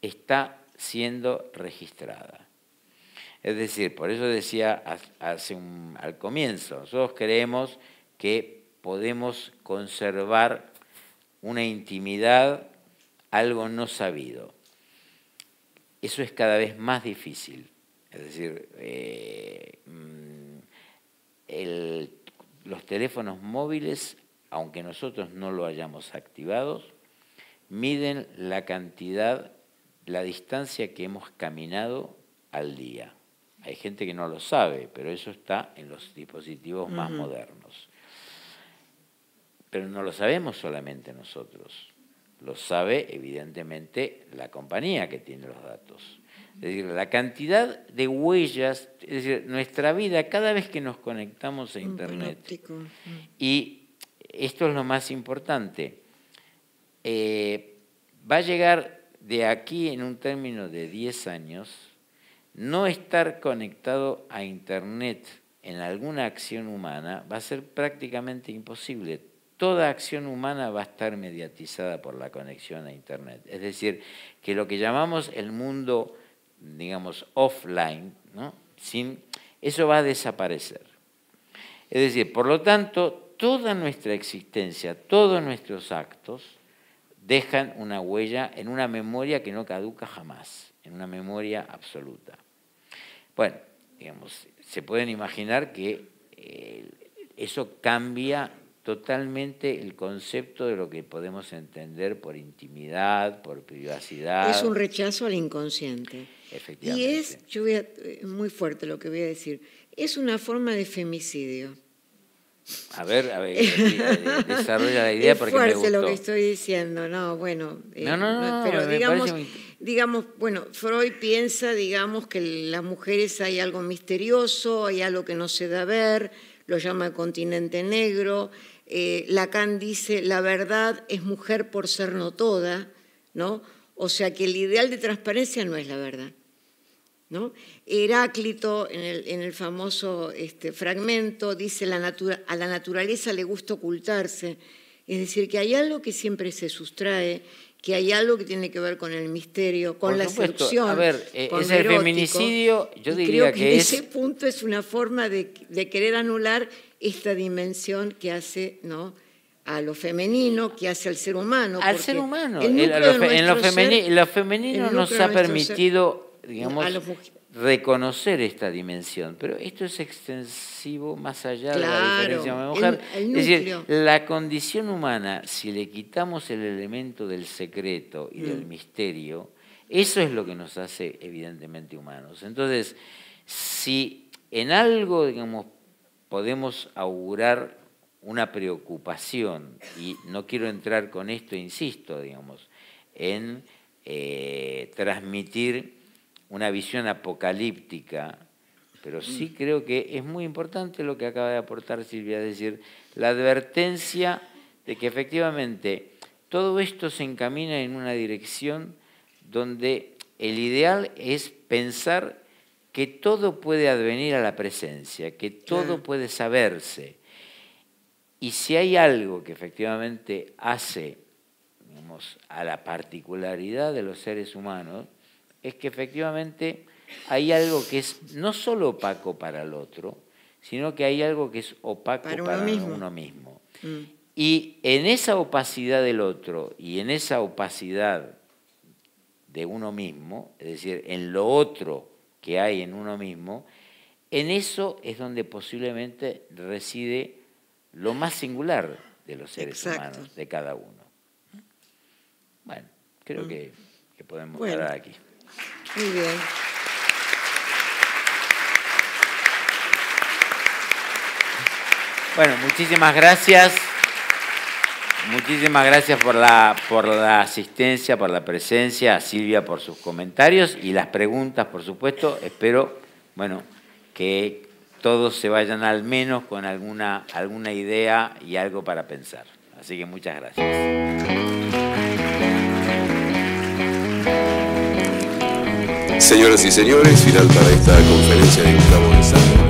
está siendo registrada. Es decir, por eso decía hace al comienzo, nosotros creemos que podemos conservar una intimidad, algo no sabido. Eso es cada vez más difícil. Es decir, eh, mm, los teléfonos móviles, aunque nosotros no lo hayamos activado, miden la cantidad, la distancia que hemos caminado al día. Hay gente que no lo sabe, pero eso está en los dispositivos más modernos. Pero no lo sabemos solamente nosotros, lo sabe evidentemente la compañía que tiene los datos. Es decir, la cantidad de huellas, es decir, nuestra vida cada vez que nos conectamos a Internet. Mm. Y esto es lo más importante. Eh, va a llegar de aquí en un término de 10 años no estar conectado a Internet en alguna acción humana va a ser prácticamente imposible. Toda acción humana va a estar mediatizada por la conexión a Internet. Es decir, que lo que llamamos el mundo, digamos, offline, ¿no? eso va a desaparecer. Es decir, por lo tanto, toda nuestra existencia, todos nuestros actos dejan una huella en una memoria que no caduca jamás, en una memoria absoluta. Bueno, digamos, se pueden imaginar que eh, eso cambia totalmente el concepto de lo que podemos entender por intimidad, por privacidad. Es un rechazo al inconsciente. Efectivamente. Y es, yo voy a, eh, muy fuerte lo que voy a decir, es una forma de femicidio. A ver, a ver, eh, desarrolla la idea porque me gustó. lo que estoy diciendo, no, bueno. no, no, no, pero digamos, digamos, bueno, Freud piensa, digamos, que las mujeres hay algo misterioso, hay algo que no se da a ver, lo llama el continente negro. Eh, Lacan dice, la verdad es mujer por ser no toda, ¿no? O sea que el ideal de transparencia no es la verdad. ¿No? Heráclito, en el, famoso este, fragmento, dice a la naturaleza le gusta ocultarse, es decir, que hay algo que siempre se sustrae que hay algo que tiene que ver con el misterio, con la seducción. A ver, e-, ese con el feminicidio, yo diría creo que, ese punto es una forma de, querer anular esta dimensión que hace ¿no? a lo femenino, que hace al ser humano. Al ser humano. en, lo femenino, nos ha permitido, digamos, reconocer esta dimensión, pero esto es extensivo más allá de la diferencia mujer es decir, la condición humana, si le quitamos el elemento del secreto y del mm. misterio, eso es lo que nos hace evidentemente humanos. Entonces, si en algo, digamos, podemos augurar una preocupación, y no quiero entrar con esto, insisto, digamos, en eh, transmitir una visión apocalíptica, pero sí creo que es muy importante lo que acaba de aportar Silvia, es decir, la advertencia de que efectivamente todo esto se encamina en una dirección donde el ideal es pensar que todo puede advenir a la presencia, que todo puede saberse. Y si hay algo que efectivamente hace a la particularidad de los seres humanos, es que efectivamente hay algo que es no solo opaco para el otro, sino que hay algo que es opaco para uno mismo. Mm. Y en esa opacidad del otro y en esa opacidad de uno mismo, es decir, en lo otro que hay en uno mismo, en eso es donde posiblemente reside lo más singular de los seres humanos, de cada uno. Bueno, creo mm. que, podemos aquí. Muy bien. Bueno, muchísimas gracias. Muchísimas gracias por la, por la asistencia, por la presencia, Silvia por sus comentarios y las preguntas, por supuesto. Espero, bueno, que todos se vayan al menos con alguna, alguna idea y algo para pensar. Así que muchas gracias. Señoras y señores, final para esta conferencia de Gustavo de sangre.